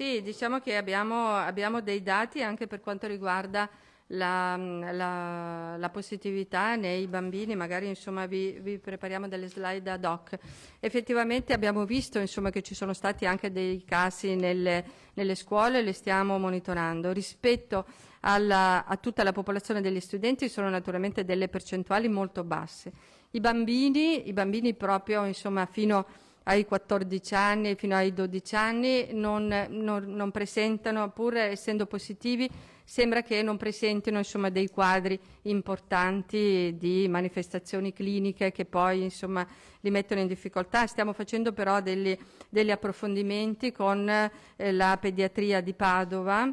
Sì, diciamo che abbiamo, abbiamo dei dati anche per quanto riguarda la, la, la, positività nei bambini, magari insomma, vi, vi, prepariamo delle slide ad hoc. Effettivamente abbiamo visto insomma, che ci sono stati anche dei casi nelle, nelle scuole, le stiamo monitorando. Rispetto alla, a tutta la popolazione degli studenti sono naturalmente delle percentuali molto basse. I bambini, i bambini proprio insomma, fino a ai 14 anni fino ai 12 anni non, non, non presentano, pur essendo positivi, sembra che non presentino insomma, dei quadri importanti di manifestazioni cliniche che poi insomma, li mettono in difficoltà. Stiamo facendo però degli, degli approfondimenti con eh, la pediatria di Padova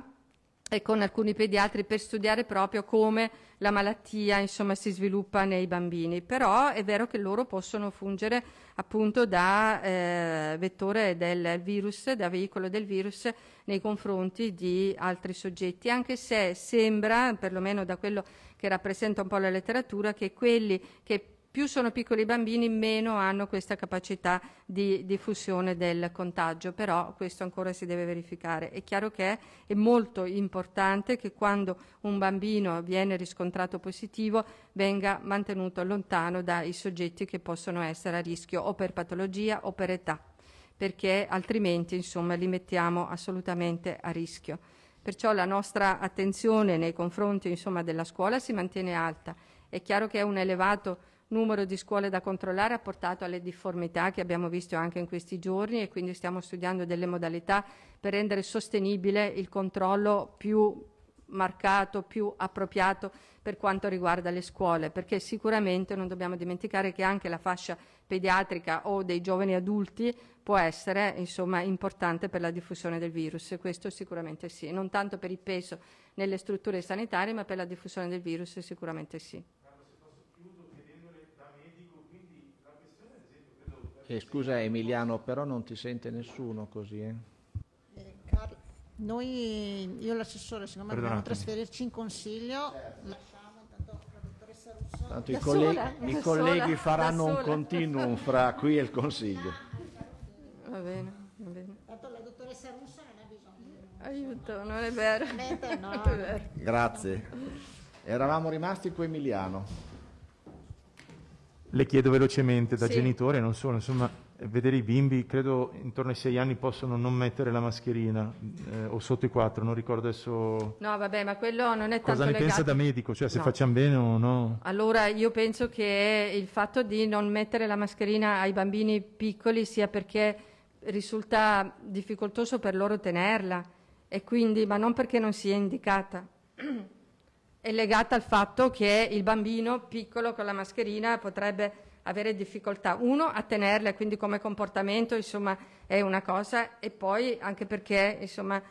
e con alcuni pediatri per studiare proprio come la malattia insomma, si sviluppa nei bambini, però è vero che loro possono fungere appunto da eh, vettore del virus, da veicolo del virus nei confronti di altri soggetti, anche se sembra, perlomeno da quello che rappresenta un po' la letteratura, che quelli che più sono piccoli i bambini, meno hanno questa capacità di diffusione del contagio, però questo ancora si deve verificare. È chiaro che è molto importante che quando un bambino viene riscontrato positivo venga mantenuto lontano dai soggetti che possono essere a rischio o per patologia o per età, perché altrimenti insomma, li mettiamo assolutamente a rischio. Perciò la nostra attenzione nei confronti insomma, della scuola si mantiene alta. È chiaro che è un elevato numero di scuole da controllare ha portato alle difformità che abbiamo visto anche in questi giorni e quindi stiamo studiando delle modalità per rendere sostenibile il controllo più marcato, più appropriato per quanto riguarda le scuole, perché sicuramente non dobbiamo dimenticare che anche la fascia pediatrica o dei giovani adulti può essere insomma, importante per la diffusione del virus, questo sicuramente sì, non tanto per il peso nelle strutture sanitarie, ma per la diffusione del virus sicuramente sì. Eh, scusa Emiliano, però non ti sente nessuno così. Eh? Noi, io e l'assessore, siccome dobbiamo trasferirci in consiglio, lasciamo la Tanto i colleghi, sola, i colleghi sola, faranno un continuum fra qui e il consiglio. Va bene, va bene. Tanto la dottoressa Russo non ha bisogno. Aiuto, non è vero. Mette, no. Grazie. Eravamo rimasti con Emiliano le chiedo velocemente da sì. genitore, non solo, insomma, vedere i bimbi, credo intorno ai sei anni possono non mettere la mascherina eh, o sotto i quattro, non ricordo adesso. No, vabbè, ma quello non è tanto Cosa ne legato... pensa da medico, cioè se no. facciamo bene o no? Allora, io penso che il fatto di non mettere la mascherina ai bambini piccoli sia perché risulta difficoltoso per loro tenerla e quindi, ma non perché non sia indicata. <clears throat> è legata al fatto che il bambino piccolo con la mascherina potrebbe avere difficoltà, uno, a tenerla, quindi come comportamento insomma, è una cosa, e poi anche perché insomma,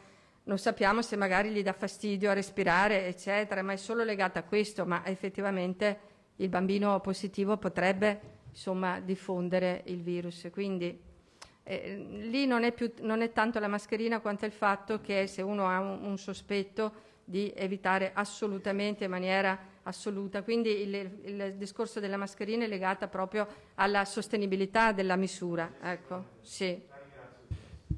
non sappiamo se magari gli dà fastidio a respirare, eccetera, ma è solo legata a questo, ma effettivamente il bambino positivo potrebbe insomma, diffondere il virus. Quindi eh, lì non è, più, non è, tanto la mascherina quanto il fatto che se uno ha un, un sospetto di evitare assolutamente in maniera assoluta. Quindi il, il discorso della mascherina è legato proprio alla sostenibilità della misura. Ecco, sì.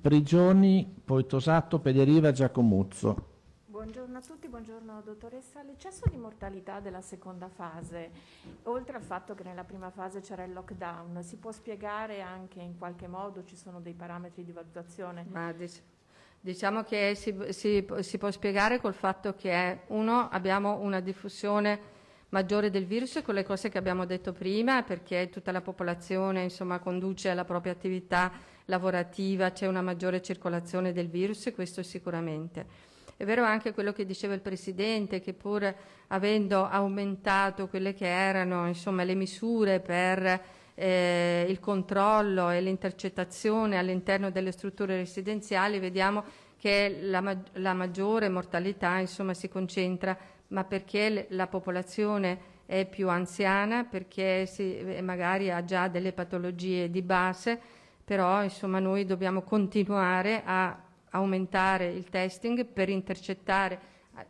Prigioni, poi Tosatto, Pederiva, Giacomuzzo. Buongiorno a tutti, buongiorno dottoressa. L'eccesso di mortalità della seconda fase, oltre al fatto che nella prima fase c'era il lockdown, si può spiegare anche in qualche modo, ci sono dei parametri di valutazione? Ma, dice Diciamo che si, si, si, può spiegare col fatto che, uno, abbiamo una diffusione maggiore del virus con le cose che abbiamo detto prima, perché tutta la popolazione insomma, conduce la propria attività lavorativa, c'è una maggiore circolazione del virus, questo sicuramente. È vero anche quello che diceva il Presidente, che pur avendo aumentato quelle che erano insomma, le misure per eh, il controllo e l'intercettazione all'interno delle strutture residenziali, vediamo che la, ma la maggiore mortalità insomma, si concentra, ma perché la popolazione è più anziana, perché si, eh, magari ha già delle patologie di base, però insomma, noi dobbiamo continuare a aumentare il testing per intercettare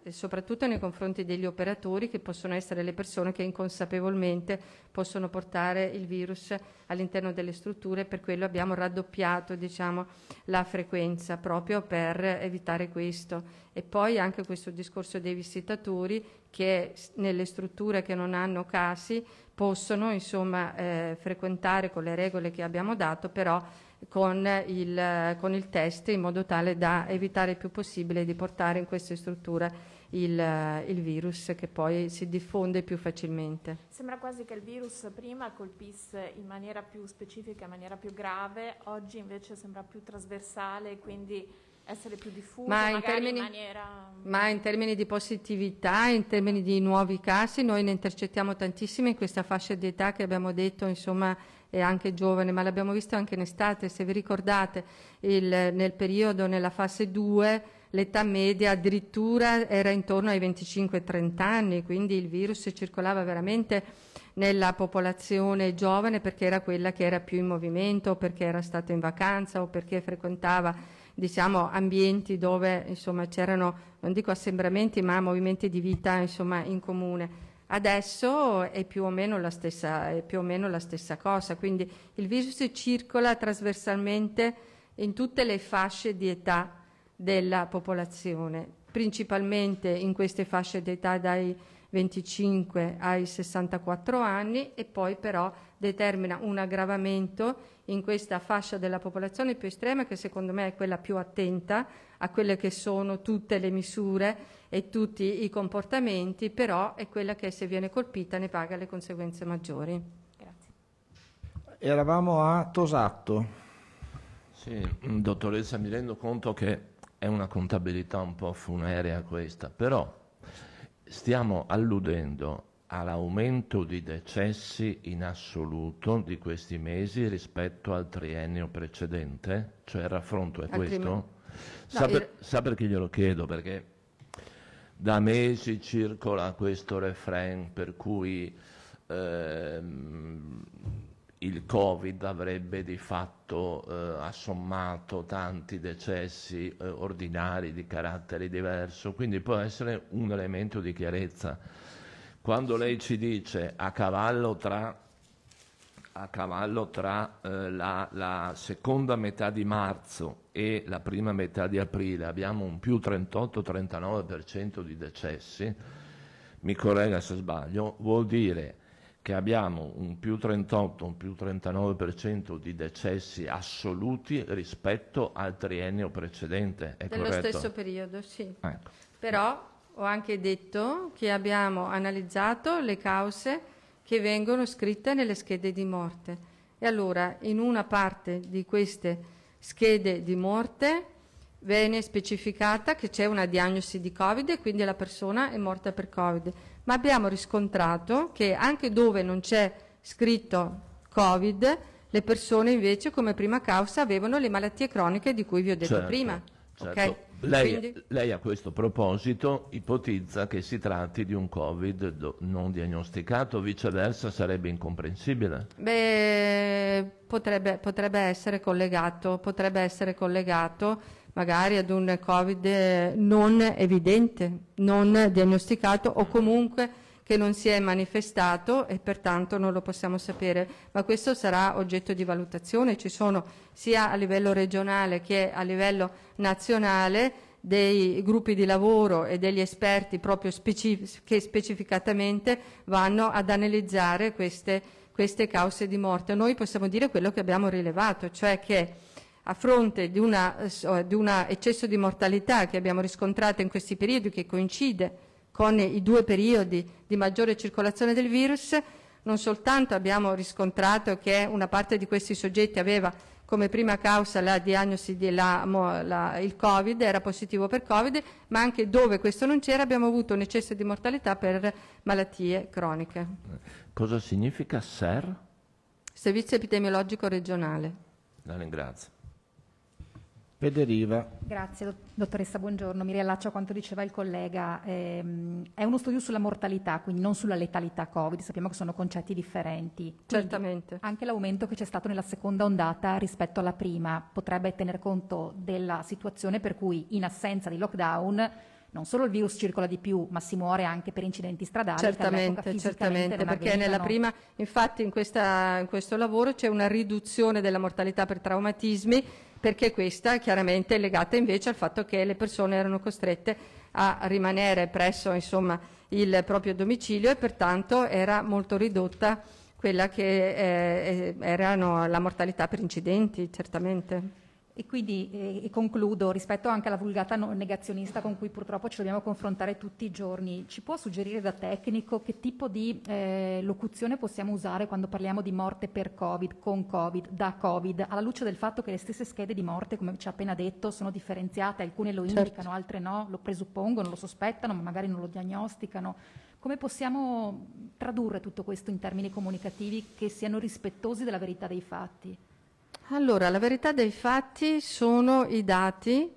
eh, soprattutto nei confronti degli operatori che possono essere le persone che inconsapevolmente possono portare il virus all'interno delle strutture, per quello abbiamo raddoppiato diciamo, la frequenza proprio per evitare questo. E poi anche questo discorso dei visitatori che nelle strutture che non hanno casi possono insomma, eh, frequentare con le regole che abbiamo dato, però con il, con il test in modo tale da evitare il più possibile di portare in queste strutture il, il, virus che poi si diffonde più facilmente. Sembra quasi che il virus prima colpisse in maniera più specifica, in maniera più grave, oggi invece sembra più trasversale, quindi essere più diffuso ma in, termini, in maniera... Ma in termini di positività, in termini di nuovi casi, noi ne intercettiamo tantissimi in questa fascia di età che abbiamo detto, insomma, è anche giovane, ma l'abbiamo visto anche in estate, se vi ricordate il, nel periodo, nella fase 2, l'età media addirittura era intorno ai 25-30 anni, quindi il virus circolava veramente nella popolazione giovane perché era quella che era più in movimento, perché era stata in vacanza o perché frequentava diciamo, ambienti dove c'erano, non dico assembramenti, ma movimenti di vita insomma, in comune. Adesso è più, o meno la stessa, è più o meno la stessa cosa, quindi il virus circola trasversalmente in tutte le fasce di età della popolazione, principalmente in queste fasce di età dai 25 ai 64 anni e poi però determina un aggravamento in questa fascia della popolazione più estrema che secondo me è quella più attenta a quelle che sono tutte le misure e tutti i comportamenti, però è quella che se viene colpita ne paga le conseguenze maggiori. Grazie. Eravamo a Tosatto. Sì, dottoressa, mi rendo conto che è una contabilità un po' funerea questa, però stiamo alludendo all'aumento di decessi in assoluto di questi mesi rispetto al triennio precedente? Cioè il raffronto è Altrimenti. questo? No, sa, per, il... sa perché glielo chiedo? Perché da mesi circola questo refrain per cui ehm, il Covid avrebbe di fatto eh, assommato tanti decessi eh, ordinari di carattere diverso, quindi può essere un elemento di chiarezza. Quando lei ci dice a cavallo tra, a cavallo tra eh, la, la seconda metà di marzo e la prima metà di aprile abbiamo un più 38-39% di decessi, mi corregga se sbaglio, vuol dire che abbiamo un più 38, un più 39% di decessi assoluti rispetto al triennio precedente. È Dello corretto? stesso periodo, sì. Ecco. Però ho anche detto che abbiamo analizzato le cause che vengono scritte nelle schede di morte. E allora in una parte di queste schede di morte, viene specificata che c'è una diagnosi di Covid e quindi la persona è morta per Covid. Ma abbiamo riscontrato che anche dove non c'è scritto Covid, le persone invece come prima causa avevano le malattie croniche di cui vi ho detto certo, prima. Certo. Okay? Lei, lei, a questo proposito ipotizza che si tratti di un Covid do- non diagnosticato, viceversa sarebbe incomprensibile? Beh, potrebbe, potrebbe, essere potrebbe, essere collegato, magari ad un Covid non evidente, non diagnosticato o comunque che non si è manifestato e pertanto non lo possiamo sapere, ma questo sarà oggetto di valutazione, ci sono sia a livello regionale che a livello nazionale dei gruppi di lavoro e degli esperti proprio specif che specificatamente vanno ad analizzare queste, queste cause di morte. Noi possiamo dire quello che abbiamo rilevato, cioè che a fronte di un eh, eccesso di mortalità che abbiamo riscontrato in questi periodi che coincide con i due periodi di maggiore circolazione del virus, non soltanto abbiamo riscontrato che una parte di questi soggetti aveva come prima causa la diagnosi del Covid, era positivo per Covid, ma anche dove questo non c'era abbiamo avuto un eccesso di mortalità per malattie croniche. Cosa significa SER? Servizio epidemiologico regionale. La ringrazio. Pederiva. Grazie dottoressa, buongiorno. Mi riallaccio a quanto diceva il collega. Ehm, è uno studio sulla mortalità, quindi non sulla letalità Covid, sappiamo che sono concetti differenti. Quindi Certamente. Anche l'aumento che c'è stato nella seconda ondata rispetto alla prima potrebbe tener conto della situazione per cui in assenza di lockdown non solo il virus circola di più, ma si muore anche per incidenti stradali. Certamente, certamente perché nella prima, infatti in, questa, in questo lavoro c'è una riduzione della mortalità per traumatismi perché questa chiaramente è legata invece al fatto che le persone erano costrette a rimanere presso insomma, il proprio domicilio e pertanto era molto ridotta quella che eh, eh era la mortalità per incidenti, certamente. E quindi eh, e concludo rispetto anche alla vulgata negazionista con cui purtroppo ci dobbiamo confrontare tutti i giorni. Ci può suggerire da tecnico che tipo di eh, locuzione possiamo usare quando parliamo di morte per Covid, con Covid, da Covid, alla luce del fatto che le stesse schede di morte, come ci ha appena detto, sono differenziate, alcune lo certo. indicano, altre no, lo presuppongono, lo sospettano, ma magari non lo diagnosticano. Come possiamo tradurre tutto questo in termini comunicativi che siano rispettosi della verità dei fatti? Allora, la verità dei fatti sono i dati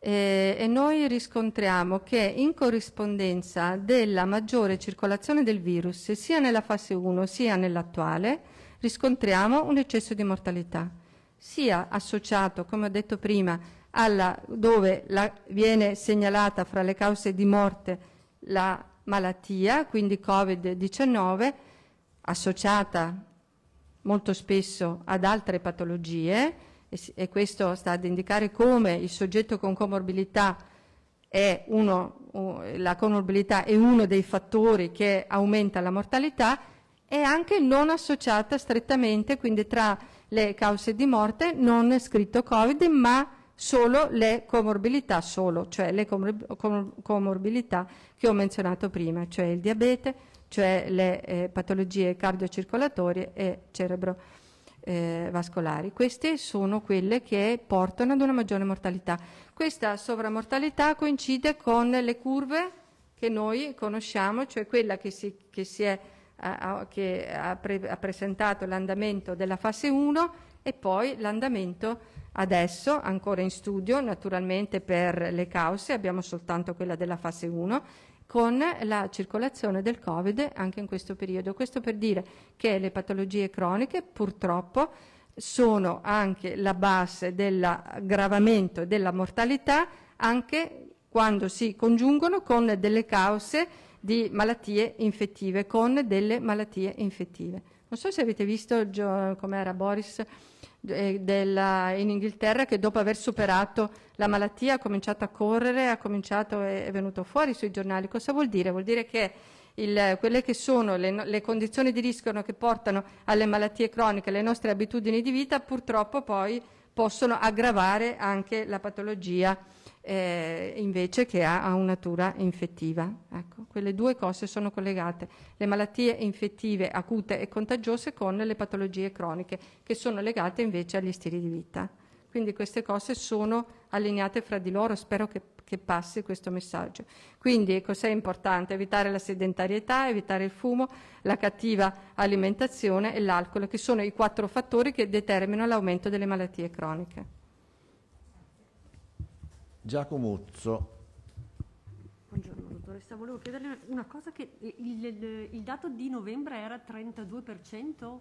eh, e noi riscontriamo che in corrispondenza della maggiore circolazione del virus, sia nella fase 1 sia nell'attuale, riscontriamo un eccesso di mortalità, sia associato, come ho detto prima, alla, dove la, viene segnalata fra le cause di morte la malattia, quindi Covid-19, associata molto spesso ad altre patologie e, e questo sta ad indicare come il soggetto con comorbilità è uno, la comorbilità è uno dei fattori che aumenta la mortalità, è anche non associata strettamente, quindi tra le cause di morte non è scritto Covid, ma solo le comorbilità, solo, cioè le comorbilità che ho menzionato prima, cioè il diabete, cioè le eh, patologie cardiocircolatorie e cerebrovascolari. Eh, Queste sono quelle che portano ad una maggiore mortalità. Questa sovramortalità coincide con le curve che noi conosciamo, cioè quella che, si, che, si è, a, che ha, pre, ha presentato l'andamento della fase 1 e poi l'andamento adesso ancora in studio, naturalmente per le cause abbiamo soltanto quella della fase 1 con la circolazione del Covid anche in questo periodo. Questo per dire che le patologie croniche purtroppo sono anche la base dell'aggravamento della mortalità anche quando si congiungono con delle cause di malattie infettive, con delle malattie infettive. Non so se avete visto com'era Boris eh, della, in Inghilterra che dopo aver superato la malattia ha cominciato a correre, ha cominciato, è, è venuto fuori sui giornali. Cosa vuol dire? Vuol dire che il, quelle che sono le, le, condizioni di rischio che portano alle malattie croniche, le nostre abitudini di vita, purtroppo poi possono aggravare anche la patologia eh, invece che ha, ha, una natura infettiva. Ecco, quelle due cose sono collegate, le malattie infettive acute e contagiose con le patologie croniche che sono legate invece agli stili di vita. Quindi queste cose sono allineate fra di loro, spero che, che passi questo messaggio. Quindi cos'è importante? Evitare la sedentarietà, evitare il fumo, la cattiva alimentazione e l'alcol, che sono i quattro fattori che determinano l'aumento delle malattie croniche. Giacomuzzo. Buongiorno dottoressa, volevo chiederle una cosa che il, il, il dato di novembre era 32%?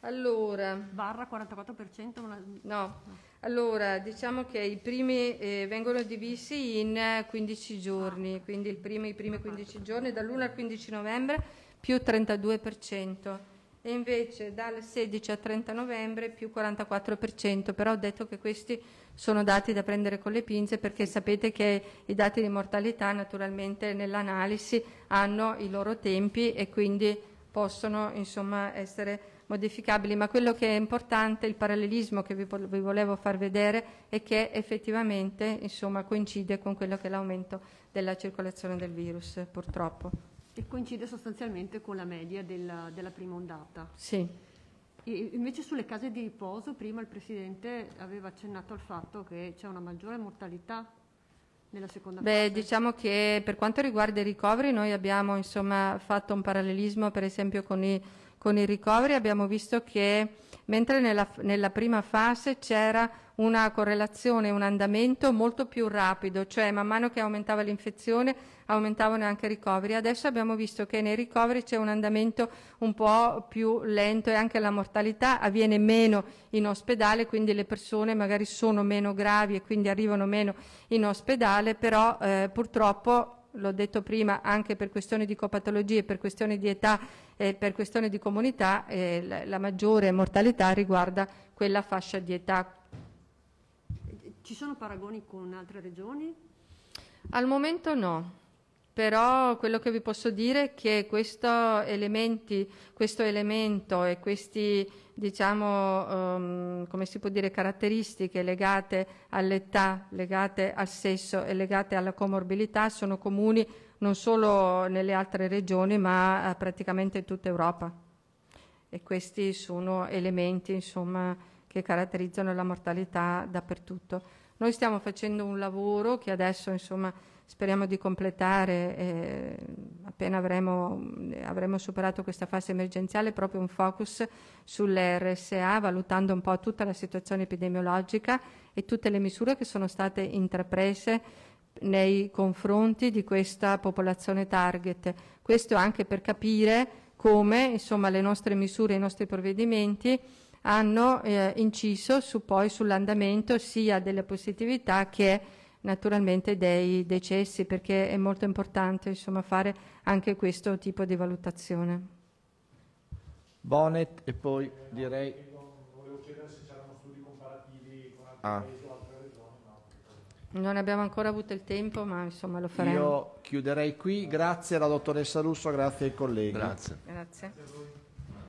Allora, barra 44%? Una... No, allora diciamo che i primi eh, vengono divisi in 15 giorni, ah. quindi primo, i primi 15 giorni dall'1 al 15 novembre più 32% e invece dal 16 al 30 novembre più 44%, però ho detto che questi sono dati da prendere con le pinze perché sapete che i dati di mortalità naturalmente nell'analisi hanno i loro tempi e quindi possono insomma, essere modificabili, ma quello che è importante, il parallelismo che vi, vi volevo far vedere è che effettivamente insomma, coincide con quello che è l'aumento della circolazione del virus purtroppo e coincide sostanzialmente con la media della, della prima ondata. Sì. E invece sulle case di riposo, prima il Presidente aveva accennato al fatto che c'è una maggiore mortalità nella seconda Beh, parte. diciamo che per quanto riguarda i ricoveri noi abbiamo insomma, fatto un parallelismo per esempio con i con i ricoveri abbiamo visto che mentre nella, nella prima fase c'era una correlazione, un andamento molto più rapido, cioè man mano che aumentava l'infezione aumentavano anche i ricoveri. Adesso abbiamo visto che nei ricoveri c'è un andamento un po' più lento e anche la mortalità avviene meno in ospedale, quindi le persone magari sono meno gravi e quindi arrivano meno in ospedale, però eh, purtroppo l'ho detto prima, anche per questioni di copatologie, per questioni di età e per questioni di comunità, eh, la maggiore mortalità riguarda quella fascia di età. Ci sono paragoni con altre regioni? Al momento no però quello che vi posso dire è che questo, elementi, questo elemento e queste diciamo, um, come si può dire, caratteristiche legate all'età, legate al sesso e legate alla comorbilità sono comuni non solo nelle altre regioni ma eh, praticamente in tutta Europa. E questi sono elementi insomma, che caratterizzano la mortalità dappertutto. Noi stiamo facendo un lavoro che adesso insomma, Speriamo di completare, eh, appena avremo, avremo, superato questa fase emergenziale, proprio un focus sulle RSA, valutando un po' tutta la situazione epidemiologica e tutte le misure che sono state intraprese nei confronti di questa popolazione target. Questo anche per capire come insomma, le nostre misure, i nostri provvedimenti hanno eh, inciso su, sull'andamento sia della positività che naturalmente dei decessi perché è molto importante insomma, fare anche questo tipo di valutazione. Bonet e poi direi... Volevo chiedere se c'erano studi comparativi con altri ah. Non abbiamo ancora avuto il tempo, ma insomma lo faremo. Io chiuderei qui. Grazie alla dottoressa Russo, grazie ai colleghi. Grazie. grazie.